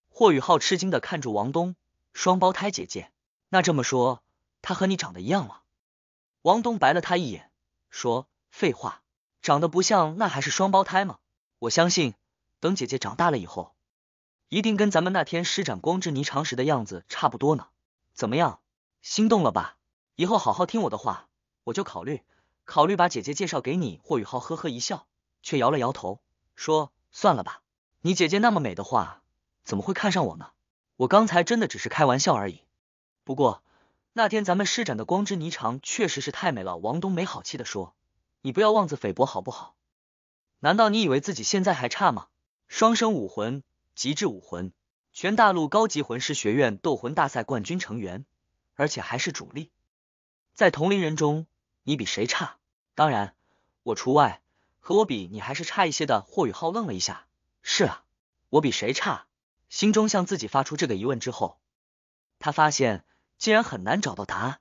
霍雨浩吃惊的看住王东，双胞胎姐姐？那这么说，她和你长得一样吗？王东白了他一眼，说：“废话，长得不像那还是双胞胎吗？我相信，等姐姐长大了以后，一定跟咱们那天施展光之霓裳时的样子差不多呢。怎么样？”心动了吧？以后好好听我的话，我就考虑考虑把姐姐介绍给你。霍雨浩呵呵一笑，却摇了摇头，说：“算了吧，你姐姐那么美的话，怎么会看上我呢？我刚才真的只是开玩笑而已。不过那天咱们施展的光之霓裳确实是太美了。”王东没好气的说：“你不要妄自菲薄好不好？难道你以为自己现在还差吗？”双生武魂，极致武魂，全大陆高级魂师学院斗魂大赛冠军成员。而且还是主力，在同龄人中，你比谁差？当然我除外，和我比，你还是差一些的。霍雨浩愣了一下，是啊，我比谁差？心中向自己发出这个疑问之后，他发现竟然很难找到答案。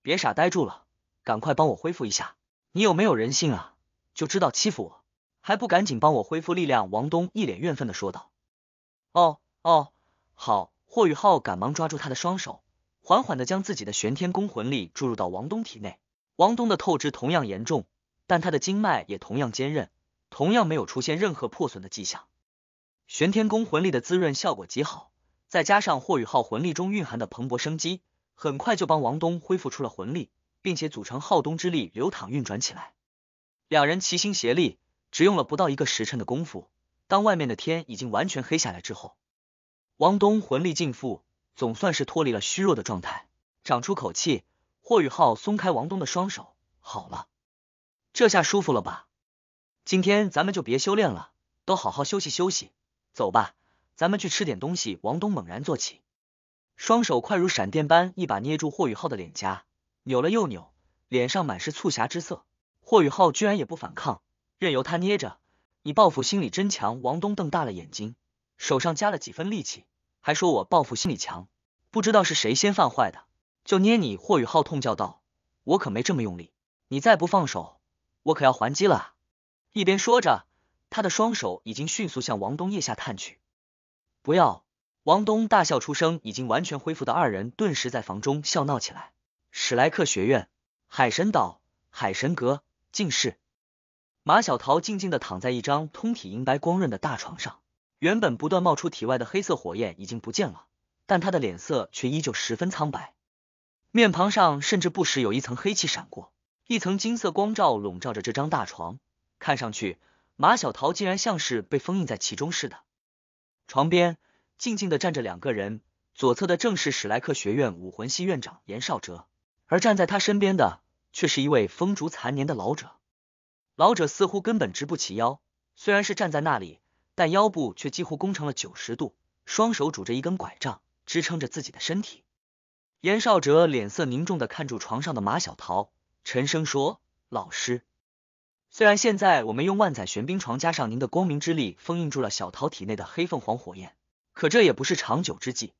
别傻呆住了，赶快帮我恢复一下，你有没有人性啊？就知道欺负我，还不赶紧帮我恢复力量！王东一脸怨愤的说道。哦哦，好，霍雨浩赶忙抓住他的双手。缓缓的将自己的玄天功魂力注入到王东体内，王东的透支同样严重，但他的经脉也同样坚韧，同样没有出现任何破损的迹象。玄天功魂力的滋润效果极好，再加上霍雨浩魂力中蕴含的蓬勃生机，很快就帮王东恢复出了魂力，并且组成浩东之力流淌运转起来。两人齐心协力，只用了不到一个时辰的功夫。当外面的天已经完全黑下来之后，王东魂力尽复。总算是脱离了虚弱的状态，长出口气。霍宇浩松开王东的双手，好了，这下舒服了吧？今天咱们就别修炼了，都好好休息休息。走吧，咱们去吃点东西。王东猛然坐起，双手快如闪电般一把捏住霍宇浩的脸颊，扭了又扭，脸上满是促狭之色。霍宇浩居然也不反抗，任由他捏着。你报复心理真强！王东瞪大了眼睛，手上加了几分力气。还说我报复心理强，不知道是谁先犯坏的，就捏你霍雨浩痛叫道，我可没这么用力，你再不放手，我可要还击了。一边说着，他的双手已经迅速向王东腋下探去。不要！王东大笑出声，已经完全恢复的二人顿时在房中笑闹起来。史莱克学院，海神岛，海神阁，静室，马小桃静静的躺在一张通体银白光润的大床上。原本不断冒出体外的黑色火焰已经不见了，但他的脸色却依旧十分苍白，面庞上甚至不时有一层黑气闪过，一层金色光照笼罩着这张大床，看上去马小桃竟然像是被封印在其中似的。床边静静的站着两个人，左侧的正是史莱克学院武魂系院长严少哲，而站在他身边的却是一位风烛残年的老者，老者似乎根本直不起腰，虽然是站在那里。但腰部却几乎弓成了九十度，双手拄着一根拐杖支撑着自己的身体。严少哲脸色凝重的看住床上的马小桃，沉声说：“老师，虽然现在我们用万载玄冰床加上您的光明之力封印住了小桃体内的黑凤凰火焰，可这也不是长久之计。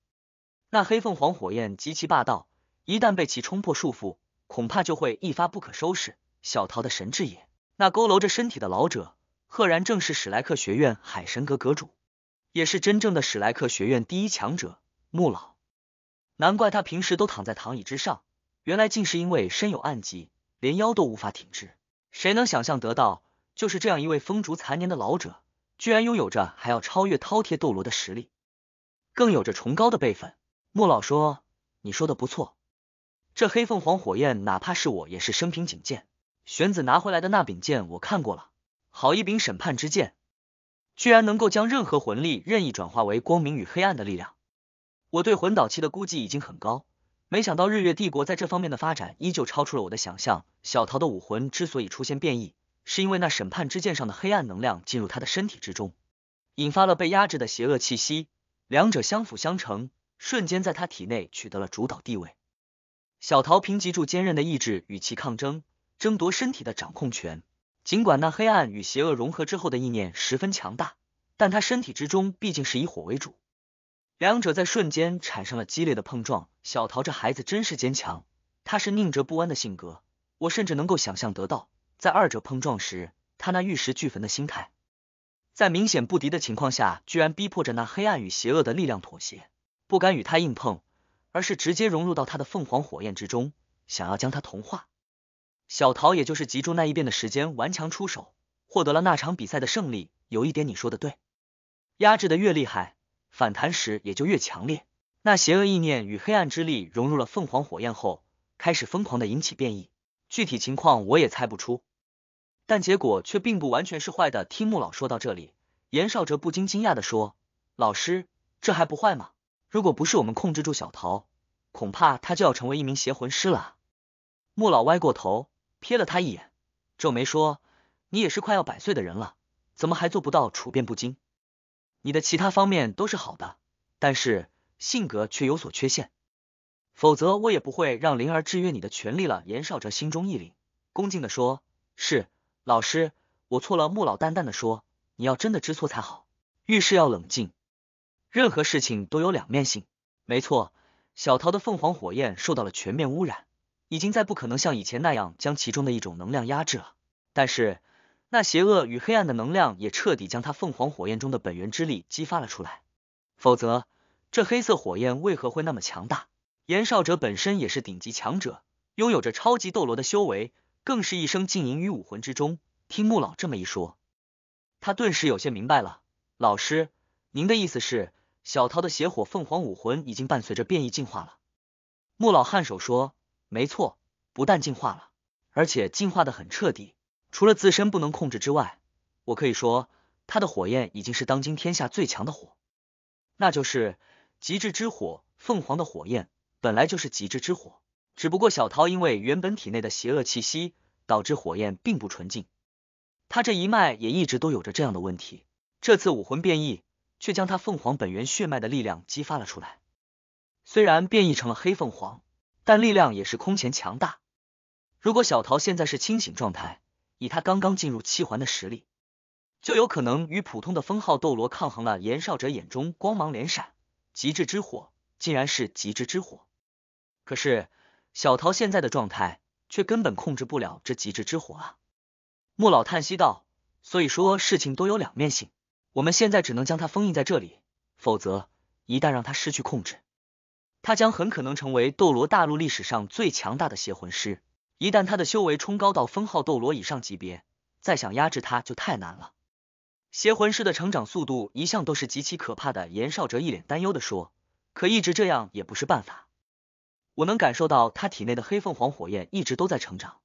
那黑凤凰火焰极其霸道，一旦被其冲破束缚，恐怕就会一发不可收拾。小桃的神智也……那佝偻着身体的老者。”赫然正是史莱克学院海神阁阁主，也是真正的史莱克学院第一强者穆老。难怪他平时都躺在躺椅之上，原来竟是因为身有暗疾，连腰都无法挺直。谁能想象得到，就是这样一位风烛残年的老者，居然拥有着还要超越饕餮斗罗的实力，更有着崇高的辈分。穆老说：“你说的不错，这黑凤凰火焰，哪怕是我，也是生平仅见。玄子拿回来的那柄剑，我看过了。”好一柄审判之剑，居然能够将任何魂力任意转化为光明与黑暗的力量。我对魂导器的估计已经很高，没想到日月帝国在这方面的发展依旧超出了我的想象。小桃的武魂之所以出现变异，是因为那审判之剑上的黑暗能量进入他的身体之中，引发了被压制的邪恶气息，两者相辅相成，瞬间在他体内取得了主导地位。小桃凭藉住坚韧的意志与其抗争，争夺身体的掌控权。尽管那黑暗与邪恶融合之后的意念十分强大，但他身体之中毕竟是以火为主，两者在瞬间产生了激烈的碰撞。小桃这孩子真是坚强，他是宁折不弯的性格，我甚至能够想象得到，在二者碰撞时，他那玉石俱焚的心态，在明显不敌的情况下，居然逼迫着那黑暗与邪恶的力量妥协，不敢与他硬碰，而是直接融入到他的凤凰火焰之中，想要将他同化。小桃也就是集中那一遍的时间顽强出手，获得了那场比赛的胜利。有一点你说的对，压制的越厉害，反弹时也就越强烈。那邪恶意念与黑暗之力融入了凤凰火焰后，开始疯狂的引起变异。具体情况我也猜不出，但结果却并不完全是坏的。听穆老说到这里，严少哲不禁惊讶的说：“老师，这还不坏吗？如果不是我们控制住小桃，恐怕他就要成为一名邪魂师了。”穆老歪过头。瞥了他一眼，皱眉说：“你也是快要百岁的人了，怎么还做不到处变不惊？你的其他方面都是好的，但是性格却有所缺陷，否则我也不会让灵儿制约你的权利了。”严少哲心中一凛，恭敬的说：“是，老师，我错了。”穆老淡淡的说：“你要真的知错才好，遇事要冷静，任何事情都有两面性。没错，小桃的凤凰火焰受到了全面污染。”已经在不可能像以前那样将其中的一种能量压制了，但是那邪恶与黑暗的能量也彻底将他凤凰火焰中的本源之力激发了出来，否则这黑色火焰为何会那么强大？严少哲本身也是顶级强者，拥有着超级斗罗的修为，更是一生浸淫于武魂之中。听穆老这么一说，他顿时有些明白了。老师，您的意思是，小桃的邪火凤凰武魂已经伴随着变异进化了？穆老颔首说。没错，不但进化了，而且进化的很彻底。除了自身不能控制之外，我可以说，他的火焰已经是当今天下最强的火，那就是极致之火。凤凰的火焰本来就是极致之火，只不过小涛因为原本体内的邪恶气息，导致火焰并不纯净。他这一脉也一直都有着这样的问题，这次武魂变异却将他凤凰本源血脉的力量激发了出来。虽然变异成了黑凤凰。但力量也是空前强大。如果小桃现在是清醒状态，以他刚刚进入七环的实力，就有可能与普通的封号斗罗抗衡了。严少哲眼中光芒连闪，极致之火竟然是极致之火。可是小桃现在的状态，却根本控制不了这极致之火啊！穆老叹息道：“所以说事情都有两面性。我们现在只能将它封印在这里，否则一旦让他失去控制。”他将很可能成为斗罗大陆历史上最强大的邪魂师。一旦他的修为冲高到封号斗罗以上级别，再想压制他就太难了。邪魂师的成长速度一向都是极其可怕的。严少哲一脸担忧的说：“可一直这样也不是办法。”我能感受到他体内的黑凤凰火焰一直都在成长，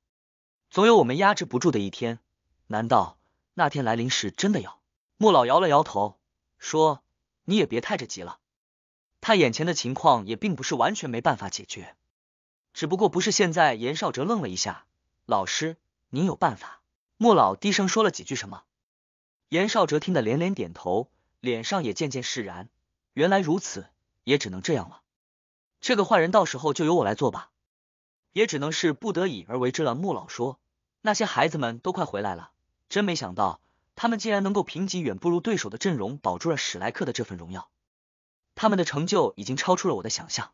总有我们压制不住的一天。难道那天来临时真的要？莫老摇了摇头说：“你也别太着急了。”他眼前的情况也并不是完全没办法解决，只不过不是现在。严少哲愣了一下，老师，您有办法？莫老低声说了几句什么，严少哲听得连连点头，脸上也渐渐释然。原来如此，也只能这样了。这个坏人到时候就由我来做吧，也只能是不得已而为之了。莫老说，那些孩子们都快回来了，真没想到他们竟然能够凭借远不如对手的阵容，保住了史莱克的这份荣耀。他们的成就已经超出了我的想象，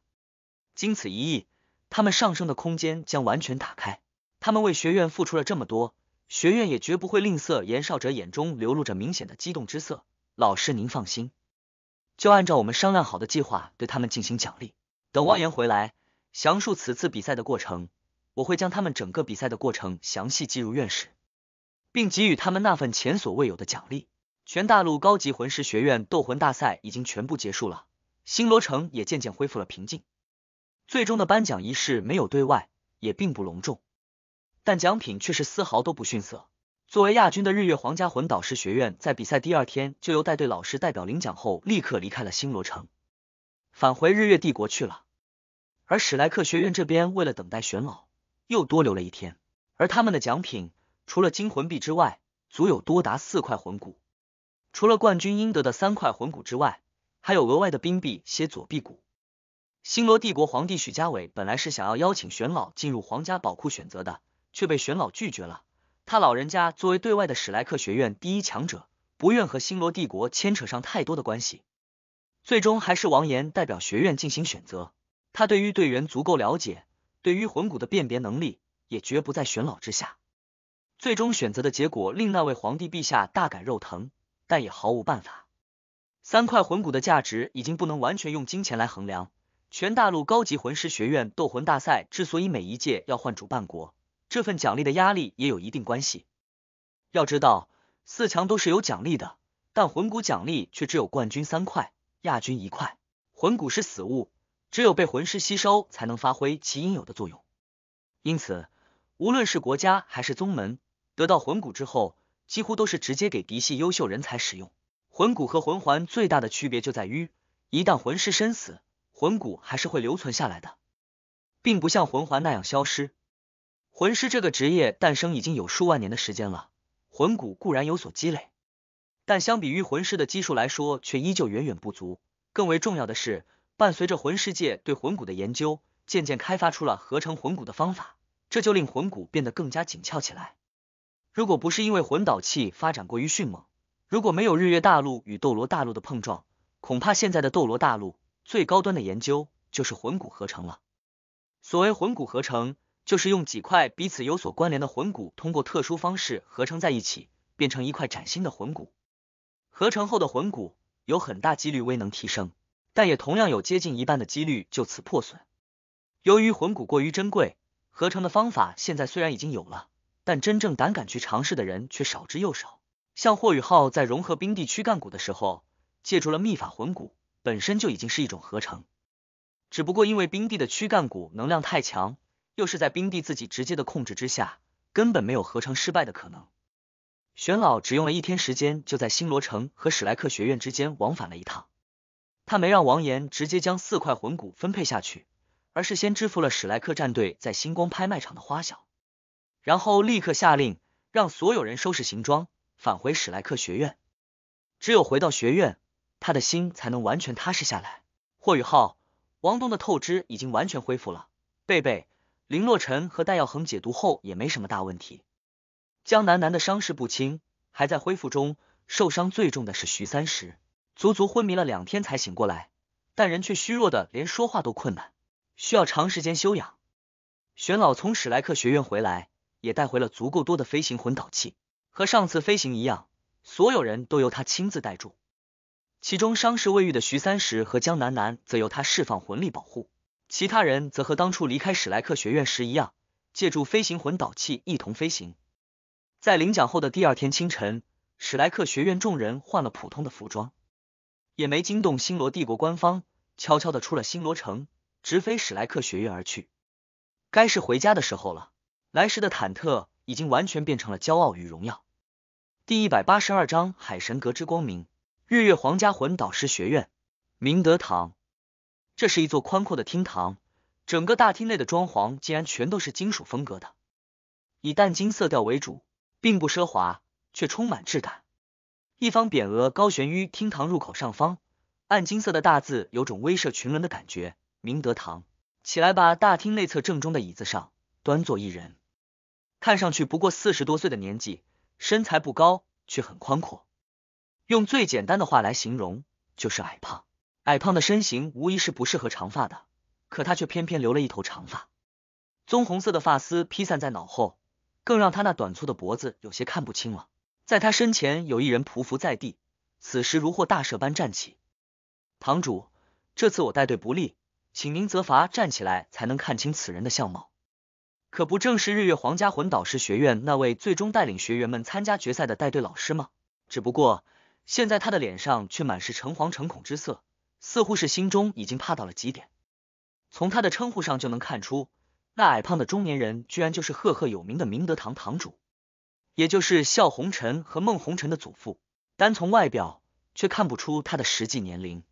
经此一役，他们上升的空间将完全打开。他们为学院付出了这么多，学院也绝不会吝啬。严少哲眼中流露着明显的激动之色。老师，您放心，就按照我们商量好的计划对他们进行奖励。等汪言回来，详述此次比赛的过程，我会将他们整个比赛的过程详细记入院士，并给予他们那份前所未有的奖励。全大陆高级魂师学院斗魂大赛已经全部结束了。星罗城也渐渐恢复了平静。最终的颁奖仪式没有对外，也并不隆重，但奖品却是丝毫都不逊色。作为亚军的日月皇家魂导师学院，在比赛第二天就由带队老师代表领奖后，立刻离开了星罗城，返回日月帝国去了。而史莱克学院这边为了等待玄老，又多留了一天。而他们的奖品除了金魂币之外，足有多达四块魂骨。除了冠军应得的三块魂骨之外。还有额外的冰币，些左臂骨。星罗帝国皇帝许家伟本来是想要邀请玄老进入皇家宝库选择的，却被玄老拒绝了。他老人家作为对外的史莱克学院第一强者，不愿和星罗帝国牵扯上太多的关系。最终还是王岩代表学院进行选择。他对于队员足够了解，对于魂骨的辨别能力也绝不在玄老之下。最终选择的结果令那位皇帝陛下大感肉疼，但也毫无办法。三块魂骨的价值已经不能完全用金钱来衡量。全大陆高级魂师学院斗魂大赛之所以每一届要换主办国，这份奖励的压力也有一定关系。要知道，四强都是有奖励的，但魂骨奖励却只有冠军三块，亚军一块。魂骨是死物，只有被魂师吸收才能发挥其应有的作用。因此，无论是国家还是宗门，得到魂骨之后，几乎都是直接给嫡系优秀人才使用。魂骨和魂环最大的区别就在于，一旦魂师身死，魂骨还是会留存下来的，并不像魂环那样消失。魂师这个职业诞生已经有数万年的时间了，魂骨固然有所积累，但相比于魂师的基数来说，却依旧远远不足。更为重要的是，伴随着魂世界对魂骨的研究，渐渐开发出了合成魂骨的方法，这就令魂骨变得更加紧俏起来。如果不是因为魂导器发展过于迅猛。如果没有日月大陆与斗罗大陆的碰撞，恐怕现在的斗罗大陆最高端的研究就是魂骨合成了。所谓魂骨合成，就是用几块彼此有所关联的魂骨，通过特殊方式合成在一起，变成一块崭新的魂骨。合成后的魂骨有很大几率未能提升，但也同样有接近一半的几率就此破损。由于魂骨过于珍贵，合成的方法现在虽然已经有了，但真正胆敢去尝试的人却少之又少。像霍雨浩在融合冰帝躯干骨的时候，借助了秘法魂骨，本身就已经是一种合成。只不过因为冰帝的躯干骨能量太强，又是在冰帝自己直接的控制之下，根本没有合成失败的可能。玄老只用了一天时间，就在星罗城和史莱克学院之间往返了一趟。他没让王岩直接将四块魂骨分配下去，而是先支付了史莱克战队在星光拍卖场的花销，然后立刻下令让所有人收拾行装。返回史莱克学院，只有回到学院，他的心才能完全踏实下来。霍雨浩、王东的透支已经完全恢复了，贝贝、林洛尘和戴耀恒解毒后也没什么大问题。江楠楠的伤势不轻，还在恢复中。受伤最重的是徐三石，足足昏迷了两天才醒过来，但人却虚弱的连说话都困难，需要长时间休养。玄老从史莱克学院回来，也带回了足够多的飞行魂导器。和上次飞行一样，所有人都由他亲自带住，其中伤势未愈的徐三石和江南南则由他释放魂力保护，其他人则和当初离开史莱克学院时一样，借助飞行魂导器一同飞行。在领奖后的第二天清晨，史莱克学院众人换了普通的服装，也没惊动星罗帝国官方，悄悄的出了星罗城，直飞史莱克学院而去。该是回家的时候了，来时的忐忑已经完全变成了骄傲与荣耀。第一百八十二章海神阁之光明日月皇家魂导师学院明德堂，这是一座宽阔的厅堂，整个大厅内的装潢竟然全都是金属风格的，以淡金色调为主，并不奢华，却充满质感。一方匾额高悬于厅堂入口上方，暗金色的大字有种威慑群伦的感觉。明德堂，起来吧！大厅内侧正中的椅子上端坐一人，看上去不过四十多岁的年纪。身材不高，却很宽阔。用最简单的话来形容，就是矮胖。矮胖的身形无疑是不适合长发的，可他却偏偏留了一头长发，棕红色的发丝披散在脑后，更让他那短粗的脖子有些看不清了。在他身前有一人匍匐在地，此时如获大赦般站起。堂主，这次我带队不利，请您责罚。站起来才能看清此人的相貌。可不正是日月皇家魂导师学院那位最终带领学员们参加决赛的带队老师吗？只不过现在他的脸上却满是诚惶诚恐之色，似乎是心中已经怕到了极点。从他的称呼上就能看出，那矮胖的中年人居然就是赫赫有名的明德堂堂主，也就是笑红尘和孟红尘的祖父。单从外表却看不出他的实际年龄。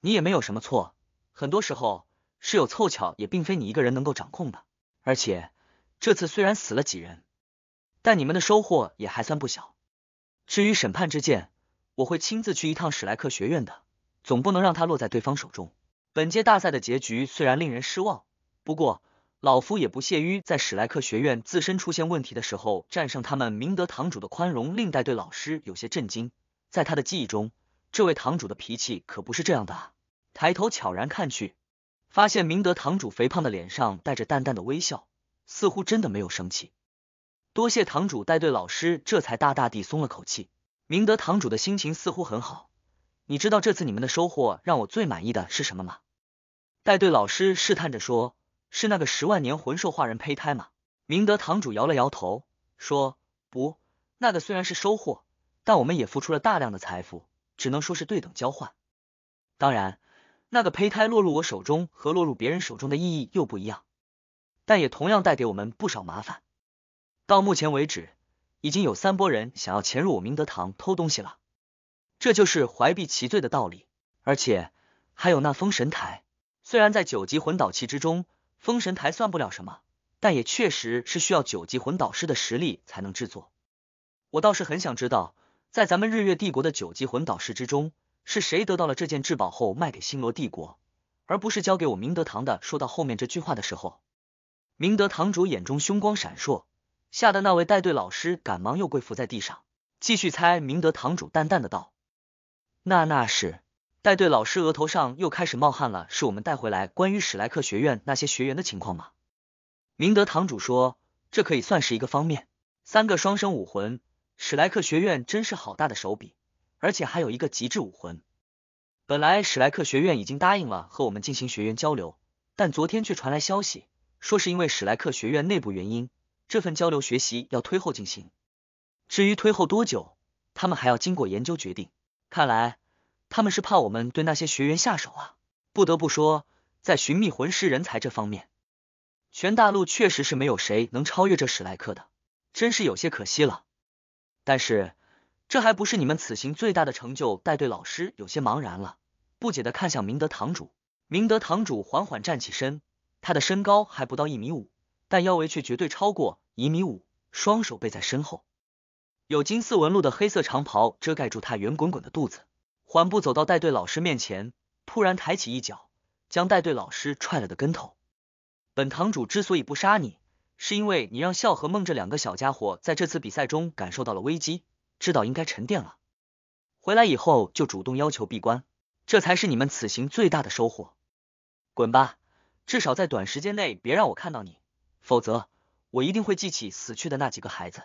你也没有什么错，很多时候是有凑巧，也并非你一个人能够掌控的。而且这次虽然死了几人，但你们的收获也还算不小。至于审判之剑，我会亲自去一趟史莱克学院的，总不能让它落在对方手中。本届大赛的结局虽然令人失望，不过老夫也不屑于在史莱克学院自身出现问题的时候战胜他们。明德堂主的宽容令带队老师有些震惊，在他的记忆中，这位堂主的脾气可不是这样的。抬头悄然看去。发现明德堂主肥胖的脸上带着淡淡的微笑，似乎真的没有生气。多谢堂主带队，老师这才大大地松了口气。明德堂主的心情似乎很好。你知道这次你们的收获让我最满意的是什么吗？带队老师试探着说：“是那个十万年魂兽化人胚胎吗？”明德堂主摇了摇头，说：“不，那个虽然是收获，但我们也付出了大量的财富，只能说是对等交换。当然。”那个胚胎落入我手中和落入别人手中的意义又不一样，但也同样带给我们不少麻烦。到目前为止，已经有三波人想要潜入我明德堂偷东西了，这就是怀璧其罪的道理。而且还有那封神台，虽然在九级魂导器之中，封神台算不了什么，但也确实是需要九级魂导师的实力才能制作。我倒是很想知道，在咱们日月帝国的九级魂导师之中。是谁得到了这件至宝后卖给星罗帝国，而不是交给我明德堂的？说到后面这句话的时候，明德堂主眼中凶光闪烁，吓得那位带队老师赶忙又跪伏在地上。继续猜，明德堂主淡淡的道：“那那是。”带队老师额头上又开始冒汗了。是我们带回来关于史莱克学院那些学员的情况吗？明德堂主说：“这可以算是一个方面。三个双生武魂，史莱克学院真是好大的手笔。”而且还有一个极致武魂。本来史莱克学院已经答应了和我们进行学员交流，但昨天却传来消息，说是因为史莱克学院内部原因，这份交流学习要推后进行。至于推后多久，他们还要经过研究决定。看来他们是怕我们对那些学员下手啊！不得不说，在寻觅魂师人才这方面，全大陆确实是没有谁能超越这史莱克的，真是有些可惜了。但是。这还不是你们此行最大的成就。带队老师有些茫然了，不解的看向明德堂主。明德堂主缓缓站起身，他的身高还不到一米五，但腰围却绝对超过一米五，双手背在身后，有金丝纹路的黑色长袍遮盖住他圆滚滚的肚子，缓步走到带队老师面前，突然抬起一脚，将带队老师踹了个跟头。本堂主之所以不杀你，是因为你让笑和梦这两个小家伙在这次比赛中感受到了危机。知道应该沉淀了，回来以后就主动要求闭关，这才是你们此行最大的收获。滚吧，至少在短时间内别让我看到你，否则我一定会记起死去的那几个孩子，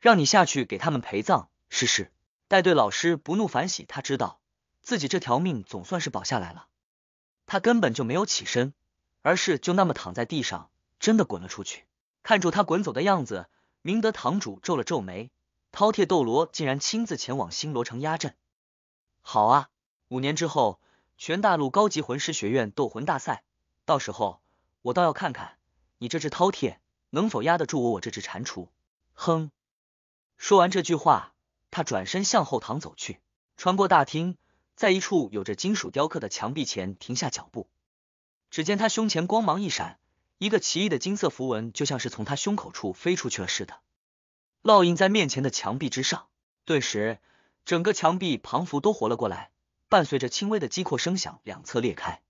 让你下去给他们陪葬。试试。带队老师不怒反喜，他知道自己这条命总算是保下来了。他根本就没有起身，而是就那么躺在地上，真的滚了出去。看住他滚走的样子，明德堂主皱了皱眉。饕餮斗罗竟然亲自前往星罗城压阵，好啊！五年之后，全大陆高级魂师学院斗魂大赛，到时候我倒要看看你这只饕餮能否压得住我我这只蟾蜍！哼！说完这句话，他转身向后堂走去，穿过大厅，在一处有着金属雕刻的墙壁前停下脚步。只见他胸前光芒一闪，一个奇异的金色符文就像是从他胸口处飞出去了似的。烙印在面前的墙壁之上，顿时整个墙壁仿佛都活了过来，伴随着轻微的击扩声响，两侧裂开，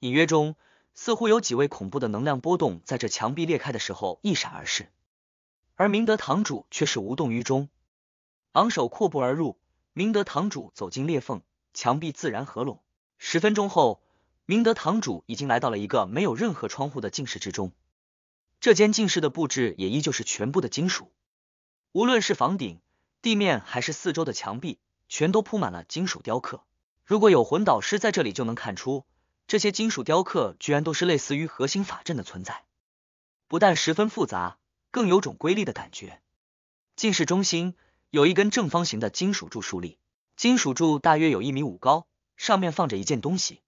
隐约中似乎有几位恐怖的能量波动在这墙壁裂开的时候一闪而逝。而明德堂主却是无动于衷，昂首阔步而入。明德堂主走进裂缝，墙壁自然合拢。十分钟后，明德堂主已经来到了一个没有任何窗户的静室之中。这间静室的布置也依旧是全部的金属。无论是房顶、地面，还是四周的墙壁，全都铺满了金属雕刻。如果有魂导师在这里，就能看出这些金属雕刻居然都是类似于核心法阵的存在，不但十分复杂，更有种瑰丽的感觉。近视中心有一根正方形的金属柱竖立，金属柱大约有一米五高，上面放着一件东西，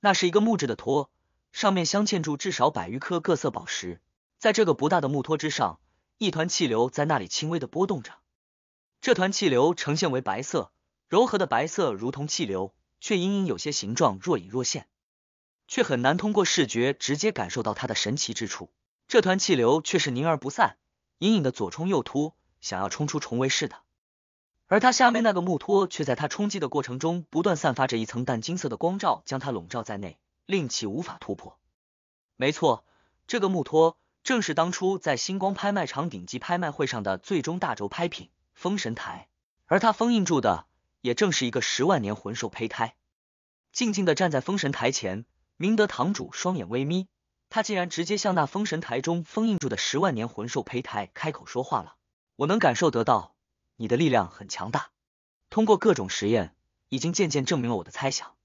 那是一个木质的托，上面镶嵌住至少百余颗各色宝石。在这个不大的木托之上。一团气流在那里轻微的波动着，这团气流呈现为白色，柔和的白色如同气流，却隐隐有些形状若隐若现，却很难通过视觉直接感受到它的神奇之处。这团气流却是凝而不散，隐隐的左冲右突，想要冲出重围似的。而它下面那个木托却在它冲击的过程中不断散发着一层淡金色的光照，将它笼罩在内，令其无法突破。没错，这个木托。正是当初在星光拍卖场顶级拍卖会上的最终大轴拍品封神台，而他封印住的也正是一个十万年魂兽胚胎。静静的站在封神台前，明德堂主双眼微眯，他竟然直接向那封神台中封印住的十万年魂兽胚胎开口说话了。我能感受得到，你的力量很强大，通过各种实验，已经渐渐证明了我的猜想，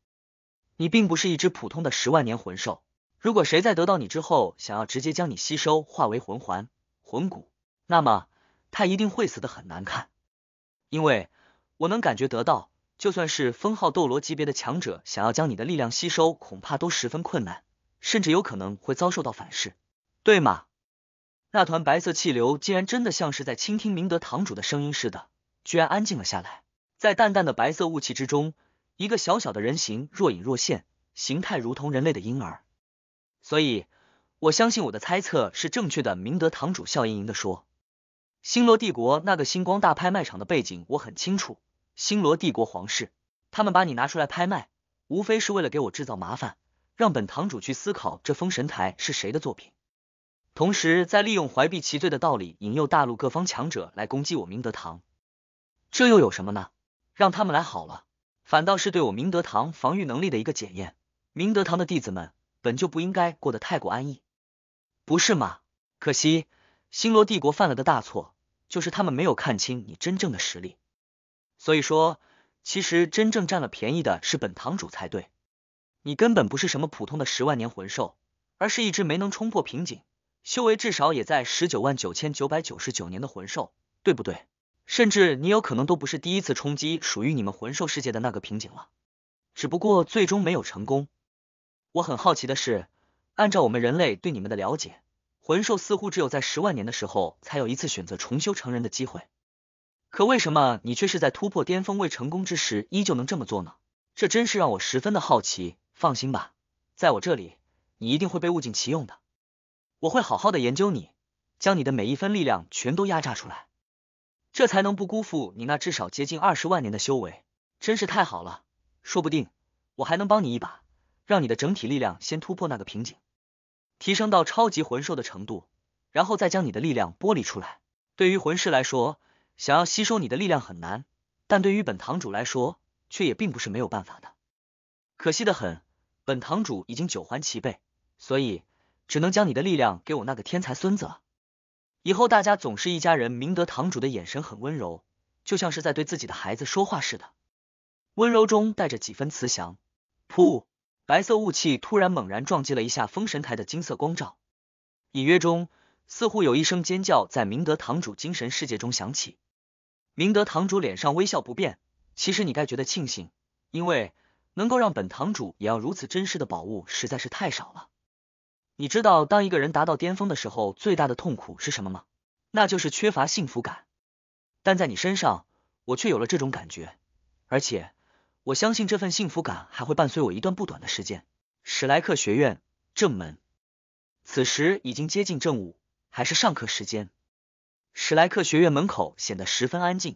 你并不是一只普通的十万年魂兽。如果谁在得到你之后，想要直接将你吸收化为魂环、魂骨，那么他一定会死的很难看。因为我能感觉得到，就算是封号斗罗级别的强者，想要将你的力量吸收，恐怕都十分困难，甚至有可能会遭受到反噬，对吗？那团白色气流竟然真的像是在倾听明德堂主的声音似的，居然安静了下来。在淡淡的白色雾气之中，一个小小的人形若隐若现，形态如同人类的婴儿。所以，我相信我的猜测是正确的。明德堂主笑盈盈的说：“星罗帝国那个星光大拍卖场的背景我很清楚，星罗帝国皇室他们把你拿出来拍卖，无非是为了给我制造麻烦，让本堂主去思考这封神台是谁的作品，同时在利用怀璧其罪的道理引诱大陆各方强者来攻击我明德堂，这又有什么呢？让他们来好了，反倒是对我明德堂防御能力的一个检验。明德堂的弟子们。”本就不应该过得太过安逸，不是吗？可惜，星罗帝国犯了个大错，就是他们没有看清你真正的实力。所以说，其实真正占了便宜的是本堂主才对。你根本不是什么普通的十万年魂兽，而是一只没能冲破瓶颈，修为至少也在十九万九千九百九十九年的魂兽，对不对？甚至你有可能都不是第一次冲击属于你们魂兽世界的那个瓶颈了，只不过最终没有成功。我很好奇的是，按照我们人类对你们的了解，魂兽似乎只有在十万年的时候才有一次选择重修成人的机会。可为什么你却是在突破巅峰未成功之时，依旧能这么做呢？这真是让我十分的好奇。放心吧，在我这里，你一定会被物尽其用的。我会好好的研究你，将你的每一分力量全都压榨出来，这才能不辜负你那至少接近二十万年的修为。真是太好了，说不定我还能帮你一把。让你的整体力量先突破那个瓶颈，提升到超级魂兽的程度，然后再将你的力量剥离出来。对于魂师来说，想要吸收你的力量很难，但对于本堂主来说，却也并不是没有办法的。可惜的很，本堂主已经九环齐备，所以只能将你的力量给我那个天才孙子了。以后大家总是一家人。明德堂主的眼神很温柔，就像是在对自己的孩子说话似的，温柔中带着几分慈祥。噗。白色雾气突然猛然撞击了一下封神台的金色光照，隐约中似乎有一声尖叫在明德堂主精神世界中响起。明德堂主脸上微笑不变，其实你该觉得庆幸，因为能够让本堂主也要如此珍视的宝物实在是太少了。你知道，当一个人达到巅峰的时候，最大的痛苦是什么吗？那就是缺乏幸福感。但在你身上，我却有了这种感觉，而且。我相信这份幸福感还会伴随我一段不短的时间。史莱克学院正门，此时已经接近正午，还是上课时间。史莱克学院门口显得十分安静，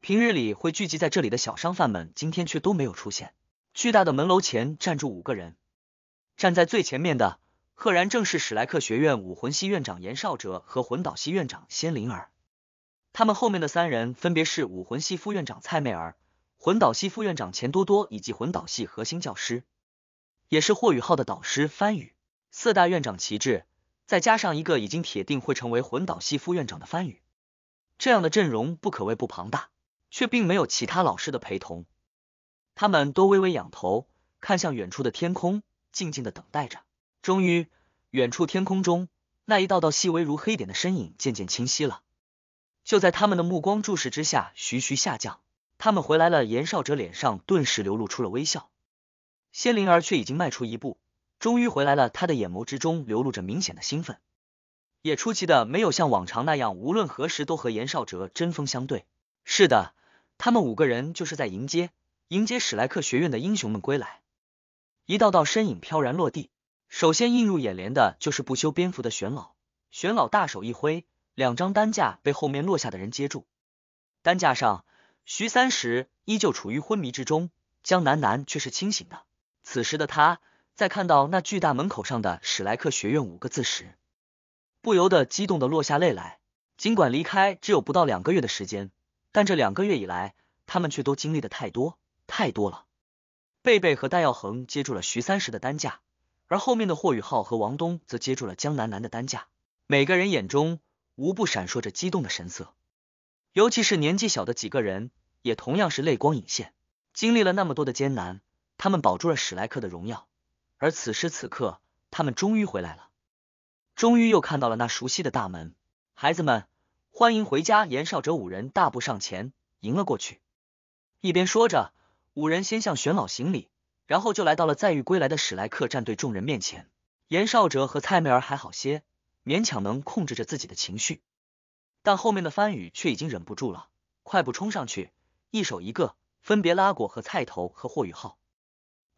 平日里会聚集在这里的小商贩们今天却都没有出现。巨大的门楼前站住五个人，站在最前面的赫然正是史莱克学院武魂系院长严少哲和魂导系院长仙灵儿，他们后面的三人分别是武魂系副院长蔡媚儿。魂导系副院长钱多多以及魂导系核心教师，也是霍宇浩的导师番宇，四大院长旗帜，再加上一个已经铁定会成为魂导系副院长的番宇，这样的阵容不可谓不庞大，却并没有其他老师的陪同。他们都微微仰头，看向远处的天空，静静的等待着。终于，远处天空中那一道道细微如黑点的身影渐渐清晰了，就在他们的目光注视之下，徐徐下降。他们回来了，严少哲脸上顿时流露出了微笑。仙灵儿却已经迈出一步，终于回来了。他的眼眸之中流露着明显的兴奋，也出奇的没有像往常那样，无论何时都和严少哲针锋相对。是的，他们五个人就是在迎接，迎接史莱克学院的英雄们归来。一道道身影飘然落地，首先映入眼帘的就是不修边幅的玄老。玄老大手一挥，两张担架被后面落下的人接住，担架上。徐三十依旧处于昏迷之中，江楠楠却是清醒的。此时的他，在看到那巨大门口上的“史莱克学院”五个字时，不由得激动的落下泪来。尽管离开只有不到两个月的时间，但这两个月以来，他们却都经历的太多，太多了。贝贝和戴耀恒接住了徐三十的担架，而后面的霍雨浩和王东则接住了江楠楠的担架。每个人眼中无不闪烁着激动的神色。尤其是年纪小的几个人，也同样是泪光隐现。经历了那么多的艰难，他们保住了史莱克的荣耀，而此时此刻，他们终于回来了，终于又看到了那熟悉的大门。孩子们，欢迎回家！严少哲五人大步上前，迎了过去，一边说着，五人先向玄老行礼，然后就来到了载誉归来的史莱克战队众人面前。严少哲和蔡媚儿还好些，勉强能控制着自己的情绪。但后面的番禺却已经忍不住了，快步冲上去，一手一个，分别拉过和菜头和霍雨浩，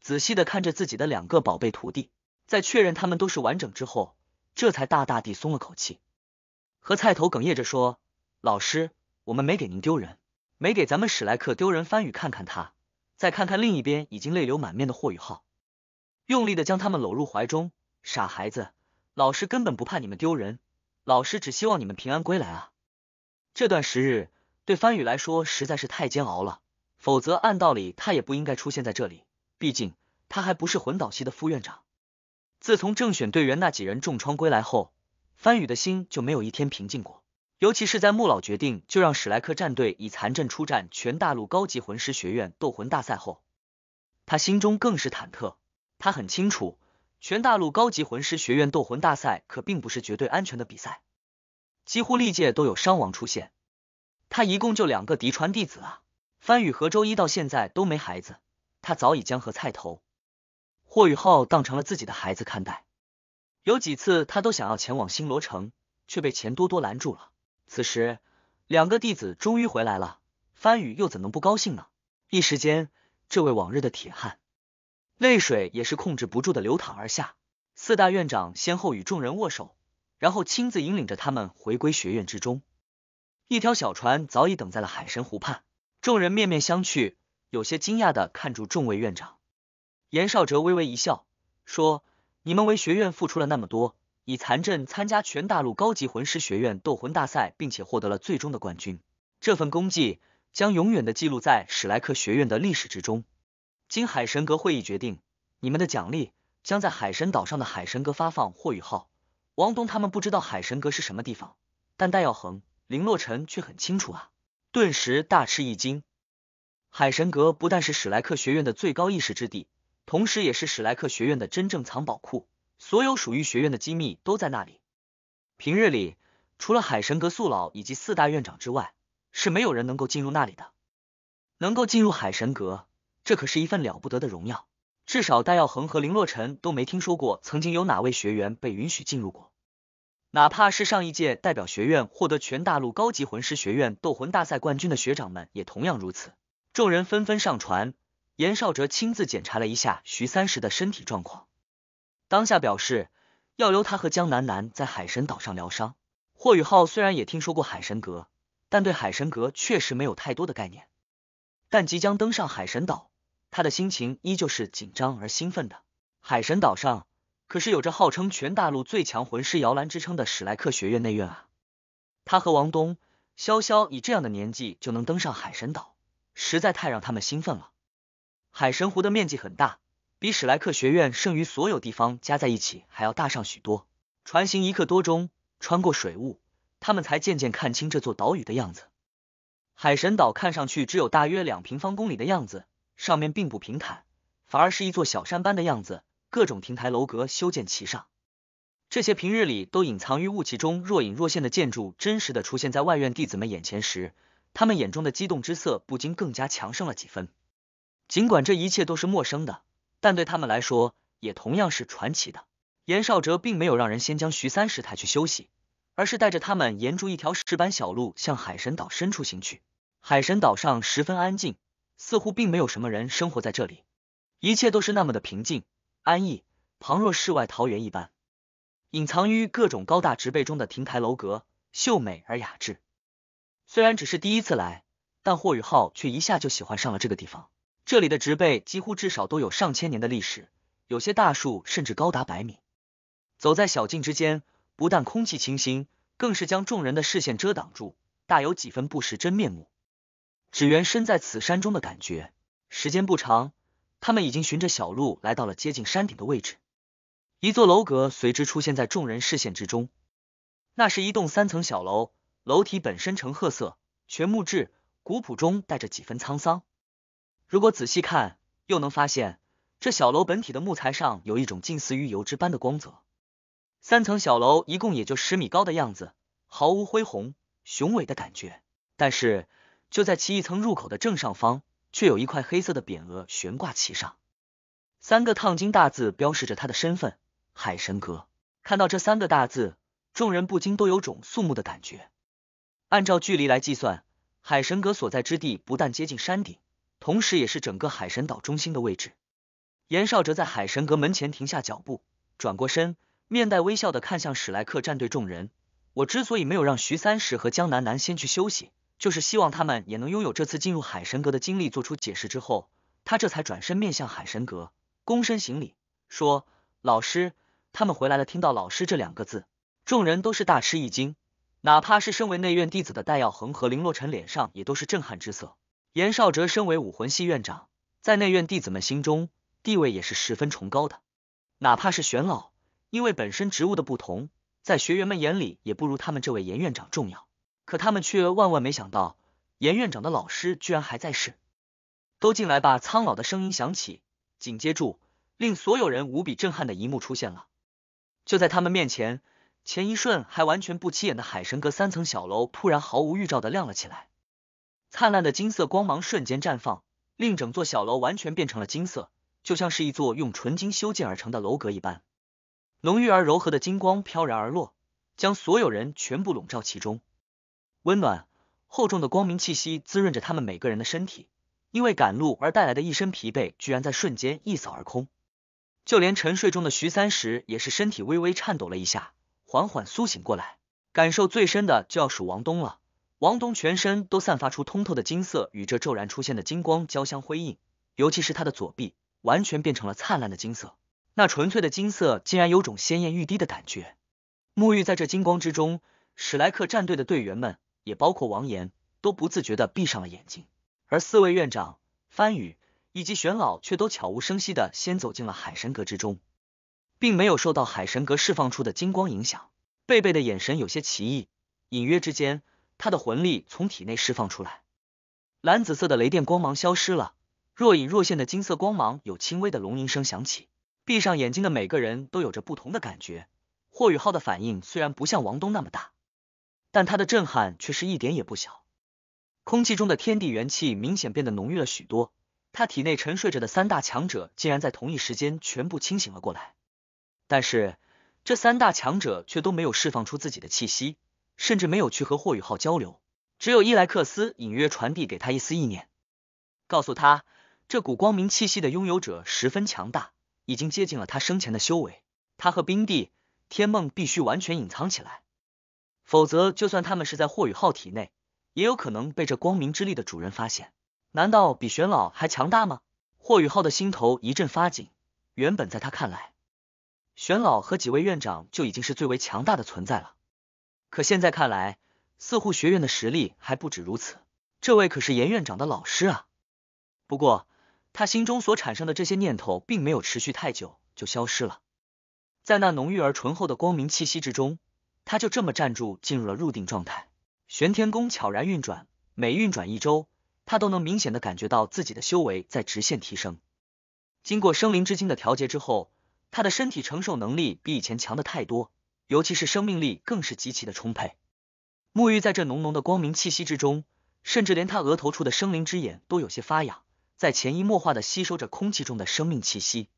仔细的看着自己的两个宝贝徒弟，在确认他们都是完整之后，这才大大地松了口气，和菜头哽咽着说：“老师，我们没给您丢人，没给咱们史莱克丢人。”番禺看看他，再看看另一边已经泪流满面的霍雨浩，用力的将他们搂入怀中：“傻孩子，老师根本不怕你们丢人，老师只希望你们平安归来啊！”这段时日对番宇来说实在是太煎熬了，否则按道理他也不应该出现在这里。毕竟他还不是魂导系的副院长。自从正选队员那几人重创归来后，番宇的心就没有一天平静过。尤其是在穆老决定就让史莱克战队以残阵出战全大陆高级魂师学院斗魂大赛后，他心中更是忐忑。他很清楚，全大陆高级魂师学院斗魂大赛可并不是绝对安全的比赛。几乎历届都有伤亡出现，他一共就两个嫡传弟子啊，番禺和周一到现在都没孩子，他早已将和菜头、霍雨浩当成了自己的孩子看待。有几次他都想要前往星罗城，却被钱多多拦住了。此时两个弟子终于回来了，番禺又怎能不高兴呢？一时间，这位往日的铁汉，泪水也是控制不住的流淌而下。四大院长先后与众人握手。然后亲自引领着他们回归学院之中。一条小船早已等在了海神湖畔，众人面面相觑，有些惊讶的看住众位院长。严少哲微微一笑，说：“你们为学院付出了那么多，以残阵参加全大陆高级魂师学院斗魂大赛，并且获得了最终的冠军，这份功绩将永远的记录在史莱克学院的历史之中。经海神阁会议决定，你们的奖励将在海神岛上的海神阁发放。”霍雨浩。王东他们不知道海神阁是什么地方，但戴耀恒、林洛尘却很清楚啊！顿时大吃一惊。海神阁不但是史莱克学院的最高意识之地，同时也是史莱克学院的真正藏宝库，所有属于学院的机密都在那里。平日里，除了海神阁宿老以及四大院长之外，是没有人能够进入那里的。能够进入海神阁，这可是一份了不得的荣耀。至少戴耀恒和林洛尘都没听说过，曾经有哪位学员被允许进入过，哪怕是上一届代表学院获得全大陆高级魂师学院斗魂大赛冠军的学长们，也同样如此。众人纷纷上船，严少哲亲自检查了一下徐三石的身体状况，当下表示要留他和江楠楠在海神岛上疗伤。霍雨浩虽然也听说过海神阁，但对海神阁确实没有太多的概念，但即将登上海神岛。他的心情依旧是紧张而兴奋的。海神岛上可是有着号称全大陆最强魂师摇篮之称的史莱克学院内院啊！他和王东、潇潇以这样的年纪就能登上海神岛，实在太让他们兴奋了。海神湖的面积很大，比史莱克学院剩余所有地方加在一起还要大上许多。船行一刻多钟，穿过水雾，他们才渐渐看清这座岛屿的样子。海神岛看上去只有大约两平方公里的样子。上面并不平坦，反而是一座小山般的样子，各种亭台楼阁修建其上。这些平日里都隐藏于雾气中若隐若现的建筑，真实的出现在外院弟子们眼前时，他们眼中的激动之色不禁更加强盛了几分。尽管这一切都是陌生的，但对他们来说，也同样是传奇的。严少哲并没有让人先将徐三师抬去休息，而是带着他们沿住一条石板小路向海神岛深处行去。海神岛上十分安静。似乎并没有什么人生活在这里，一切都是那么的平静、安逸，旁若世外桃源一般。隐藏于各种高大植被中的亭台楼阁，秀美而雅致。虽然只是第一次来，但霍雨浩却一下就喜欢上了这个地方。这里的植被几乎至少都有上千年的历史，有些大树甚至高达百米。走在小径之间，不但空气清新，更是将众人的视线遮挡住，大有几分不识真面目。只缘身在此山中的感觉，时间不长，他们已经循着小路来到了接近山顶的位置。一座楼阁随之出现在众人视线之中，那是一栋三层小楼，楼体本身呈褐色，全木质，古朴中带着几分沧桑。如果仔细看，又能发现这小楼本体的木材上有一种近似于油脂般的光泽。三层小楼一共也就十米高的样子，毫无恢宏雄伟的感觉，但是。就在其一层入口的正上方，却有一块黑色的匾额悬挂其上，三个烫金大字标示着他的身份——海神阁。看到这三个大字，众人不禁都有种肃穆的感觉。按照距离来计算，海神阁所在之地不但接近山顶，同时也是整个海神岛中心的位置。严少哲在海神阁门前停下脚步，转过身，面带微笑的看向史莱克战队众人：“我之所以没有让徐三石和江南南先去休息。”就是希望他们也能拥有这次进入海神阁的经历，做出解释之后，他这才转身面向海神阁，躬身行礼，说：“老师，他们回来了。”听到“老师”这两个字，众人都是大吃一惊，哪怕是身为内院弟子的戴耀恒和林洛尘，脸上也都是震撼之色。严少哲身为武魂系院长，在内院弟子们心中地位也是十分崇高的，哪怕是玄老，因为本身职务的不同，在学员们眼里也不如他们这位严院长重要。可他们却万万没想到，严院长的老师居然还在世。都进来吧！苍老的声音响起，紧接住令所有人无比震撼的一幕出现了。就在他们面前，前一瞬还完全不起眼的海神阁三层小楼，突然毫无预兆的亮了起来，灿烂的金色光芒瞬间绽放，令整座小楼完全变成了金色，就像是一座用纯金修建而成的楼阁一般。浓郁而柔和的金光飘然而落，将所有人全部笼罩其中。温暖厚重的光明气息滋润着他们每个人的身体，因为赶路而带来的一身疲惫，居然在瞬间一扫而空。就连沉睡中的徐三石也是身体微微颤抖了一下，缓缓苏醒过来。感受最深的就要数王东了，王东全身都散发出通透的金色，与这骤然出现的金光交相辉映。尤其是他的左臂，完全变成了灿烂的金色，那纯粹的金色竟然有种鲜艳欲滴的感觉。沐浴在这金光之中，史莱克战队的队员们。也包括王岩，都不自觉的闭上了眼睛，而四位院长、番宇以及玄老却都悄无声息的先走进了海神阁之中，并没有受到海神阁释放出的金光影响。贝贝的眼神有些奇异，隐约之间，他的魂力从体内释放出来，蓝紫色的雷电光芒消失了，若隐若现的金色光芒，有轻微的龙吟声响起。闭上眼睛的每个人都有着不同的感觉。霍雨浩的反应虽然不像王东那么大。但他的震撼却是一点也不小，空气中的天地元气明显变得浓郁了许多。他体内沉睡着的三大强者竟然在同一时间全部清醒了过来，但是这三大强者却都没有释放出自己的气息，甚至没有去和霍雨浩交流，只有伊莱克斯隐约传递给他一丝意念，告诉他这股光明气息的拥有者十分强大，已经接近了他生前的修为，他和冰帝、天梦必须完全隐藏起来。否则，就算他们是在霍雨浩体内，也有可能被这光明之力的主人发现。难道比玄老还强大吗？霍雨浩的心头一阵发紧。原本在他看来，玄老和几位院长就已经是最为强大的存在了，可现在看来，似乎学院的实力还不止如此。这位可是严院长的老师啊！不过，他心中所产生的这些念头，并没有持续太久就消失了。在那浓郁而醇厚的光明气息之中。他就这么站住，进入了入定状态。玄天功悄然运转，每运转一周，他都能明显的感觉到自己的修为在直线提升。经过生灵之精的调节之后，他的身体承受能力比以前强的太多，尤其是生命力更是极其的充沛。沐浴在这浓浓的光明气息之中，甚至连他额头处的生灵之眼都有些发痒，在潜移默化的吸收着空气中的生命气息。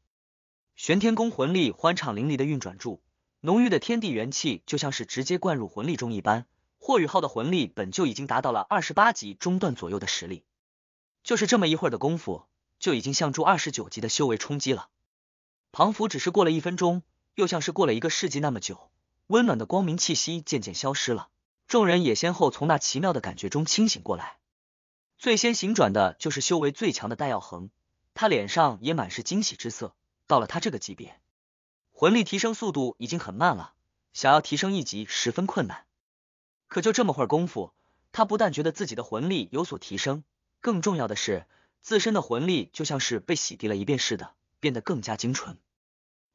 玄天功魂力欢畅淋漓的运转住。浓郁的天地元气就像是直接灌入魂力中一般，霍雨浩的魂力本就已经达到了二十八级中段左右的实力，就是这么一会儿的功夫，就已经向住二十九级的修为冲击了。庞福只是过了一分钟，又像是过了一个世纪那么久，温暖的光明气息渐渐消失了，众人也先后从那奇妙的感觉中清醒过来。最先行转的就是修为最强的戴耀恒，他脸上也满是惊喜之色。到了他这个级别。魂力提升速度已经很慢了，想要提升一级十分困难。可就这么会儿功夫，他不但觉得自己的魂力有所提升，更重要的是，自身的魂力就像是被洗涤了一遍似的，变得更加精纯。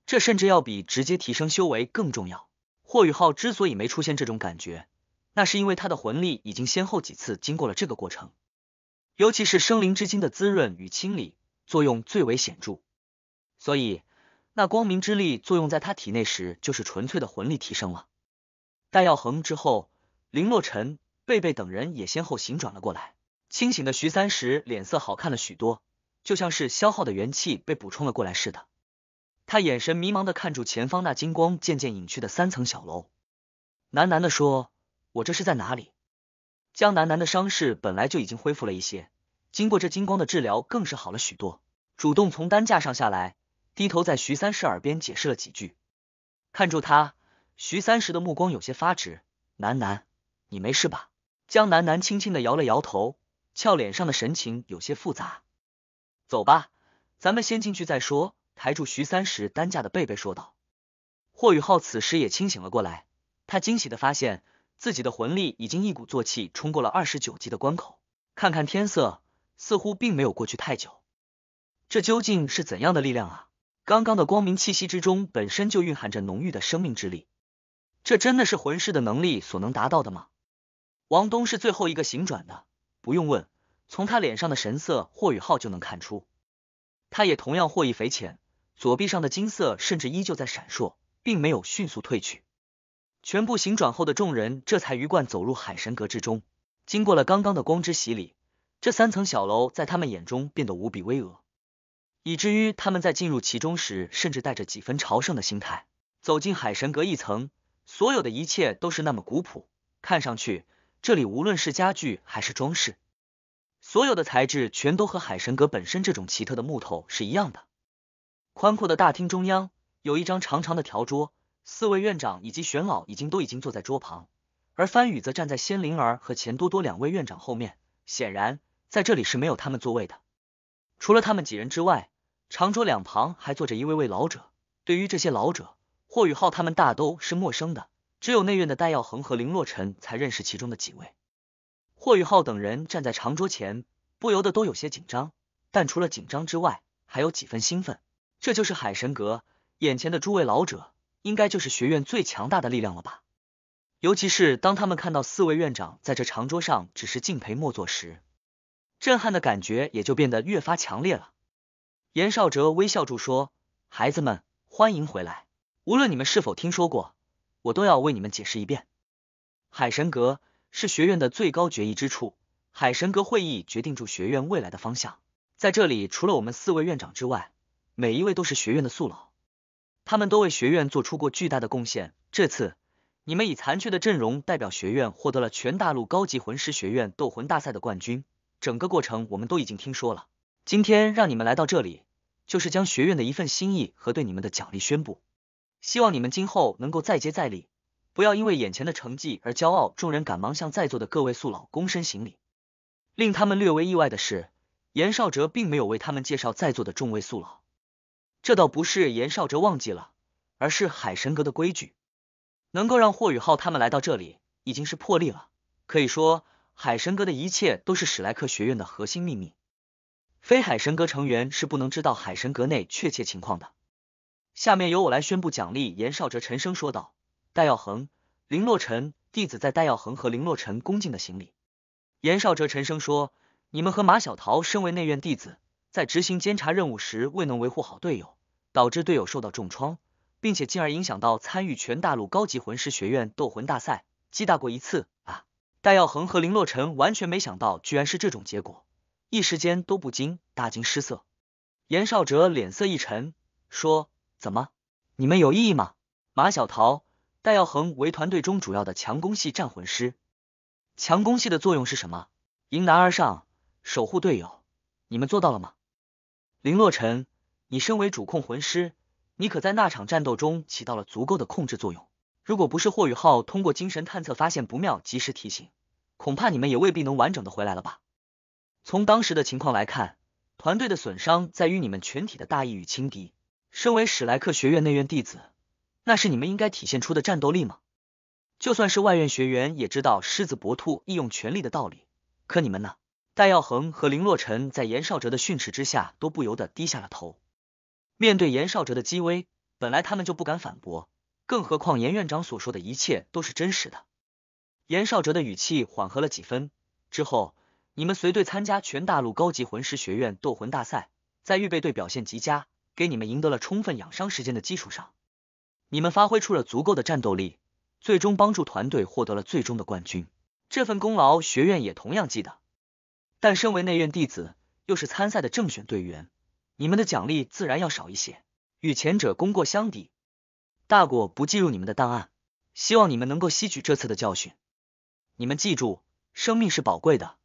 这甚至要比直接提升修为更重要。霍雨浩之所以没出现这种感觉，那是因为他的魂力已经先后几次经过了这个过程，尤其是生灵之精的滋润与清理作用最为显著，所以。那光明之力作用在他体内时，就是纯粹的魂力提升了。待耀恒之后，林洛尘、贝贝等人也先后醒转了过来。清醒的徐三石脸色好看了许多，就像是消耗的元气被补充了过来似的。他眼神迷茫的看住前方那金光渐渐隐去的三层小楼，喃喃的说：“我这是在哪里？”江楠楠的伤势本来就已经恢复了一些，经过这金光的治疗，更是好了许多，主动从担架上下来。低头在徐三石耳边解释了几句，看住他，徐三石的目光有些发直。楠楠，你没事吧？江楠楠轻轻的摇了摇头，俏脸上的神情有些复杂。走吧，咱们先进去再说。抬住徐三石担架的贝贝说道。霍雨浩此时也清醒了过来，他惊喜的发现自己的魂力已经一鼓作气冲过了二十九级的关口。看看天色，似乎并没有过去太久。这究竟是怎样的力量啊？刚刚的光明气息之中本身就蕴含着浓郁的生命之力，这真的是魂师的能力所能达到的吗？王东是最后一个醒转的，不用问，从他脸上的神色，霍雨浩就能看出，他也同样获益匪浅。左臂上的金色甚至依旧在闪烁，并没有迅速褪去。全部醒转后的众人这才鱼贯走入海神阁之中。经过了刚刚的光之洗礼，这三层小楼在他们眼中变得无比巍峨。以至于他们在进入其中时，甚至带着几分朝圣的心态走进海神阁一层。所有的一切都是那么古朴，看上去这里无论是家具还是装饰，所有的材质全都和海神阁本身这种奇特的木头是一样的。宽阔的大厅中央有一张长长的条桌，四位院长以及玄老已经都已经坐在桌旁，而番宇则站在仙灵儿和钱多多两位院长后面。显然，在这里是没有他们座位的。除了他们几人之外。长桌两旁还坐着一位位老者，对于这些老者，霍雨浩他们大都是陌生的，只有内院的戴耀恒和林洛尘才认识其中的几位。霍雨浩等人站在长桌前，不由得都有些紧张，但除了紧张之外，还有几分兴奋。这就是海神阁，眼前的诸位老者，应该就是学院最强大的力量了吧？尤其是当他们看到四位院长在这长桌上只是敬陪末座时，震撼的感觉也就变得越发强烈了。严少哲微笑住说：“孩子们，欢迎回来。无论你们是否听说过，我都要为你们解释一遍。海神阁是学院的最高决议之处，海神阁会议决定住学院未来的方向。在这里，除了我们四位院长之外，每一位都是学院的宿老，他们都为学院做出过巨大的贡献。这次，你们以残缺的阵容代表学院获得了全大陆高级魂师学院斗魂大赛的冠军，整个过程我们都已经听说了。”今天让你们来到这里，就是将学院的一份心意和对你们的奖励宣布。希望你们今后能够再接再厉，不要因为眼前的成绩而骄傲。众人赶忙向在座的各位宿老躬身行礼。令他们略微意外的是，严少哲并没有为他们介绍在座的众位宿老。这倒不是严少哲忘记了，而是海神阁的规矩。能够让霍雨浩他们来到这里，已经是破例了。可以说，海神阁的一切都是史莱克学院的核心秘密。非海神阁成员是不能知道海神阁内确切情况的。下面由我来宣布奖励。严少哲沉声说道：“戴耀恒、林洛尘弟子，在戴耀恒和林洛尘恭敬的行礼。”严少哲沉声说：“你们和马小桃身为内院弟子，在执行监察任务时未能维护好队友，导致队友受到重创，并且进而影响到参与全大陆高级魂师学院斗魂大赛，击打过一次。”啊！戴耀恒和林洛尘完全没想到，居然是这种结果。一时间都不禁大惊失色，严少哲脸色一沉，说：“怎么，你们有异议吗？”马小桃，戴耀恒为团队中主要的强攻系战魂师，强攻系的作用是什么？迎难而上，守护队友，你们做到了吗？林洛尘，你身为主控魂师，你可在那场战斗中起到了足够的控制作用。如果不是霍雨浩通过精神探测发现不妙，及时提醒，恐怕你们也未必能完整的回来了吧。从当时的情况来看，团队的损伤在于你们全体的大意与轻敌。身为史莱克学院内院弟子，那是你们应该体现出的战斗力吗？就算是外院学员，也知道狮子搏兔亦用全力的道理。可你们呢？戴耀恒和林洛尘在严少哲的训斥之下，都不由得低下了头。面对严少哲的激威，本来他们就不敢反驳，更何况严院长所说的一切都是真实的。严少哲的语气缓和了几分之后。你们随队参加全大陆高级魂师学院斗魂大赛，在预备队表现极佳，给你们赢得了充分养伤时间的基础上，你们发挥出了足够的战斗力，最终帮助团队获得了最终的冠军。这份功劳，学院也同样记得。但身为内院弟子，又是参赛的正选队员，你们的奖励自然要少一些，与前者功过相抵，大果不计入你们的档案。希望你们能够吸取这次的教训，你们记住，生命是宝贵的。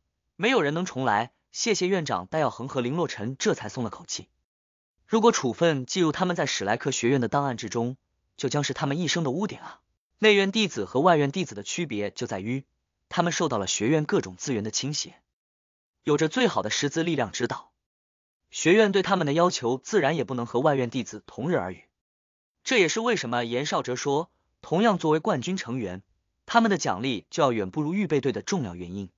没有人能重来。谢谢院长，戴耀恒和林洛尘这才松了口气。如果处分记入他们在史莱克学院的档案之中，就将是他们一生的污点啊！内院弟子和外院弟子的区别就在于，他们受到了学院各种资源的倾斜，有着最好的师资力量指导。学院对他们的要求自然也不能和外院弟子同日而语。这也是为什么严少哲说，同样作为冠军成员，他们的奖励就要远不如预备队的重要原因。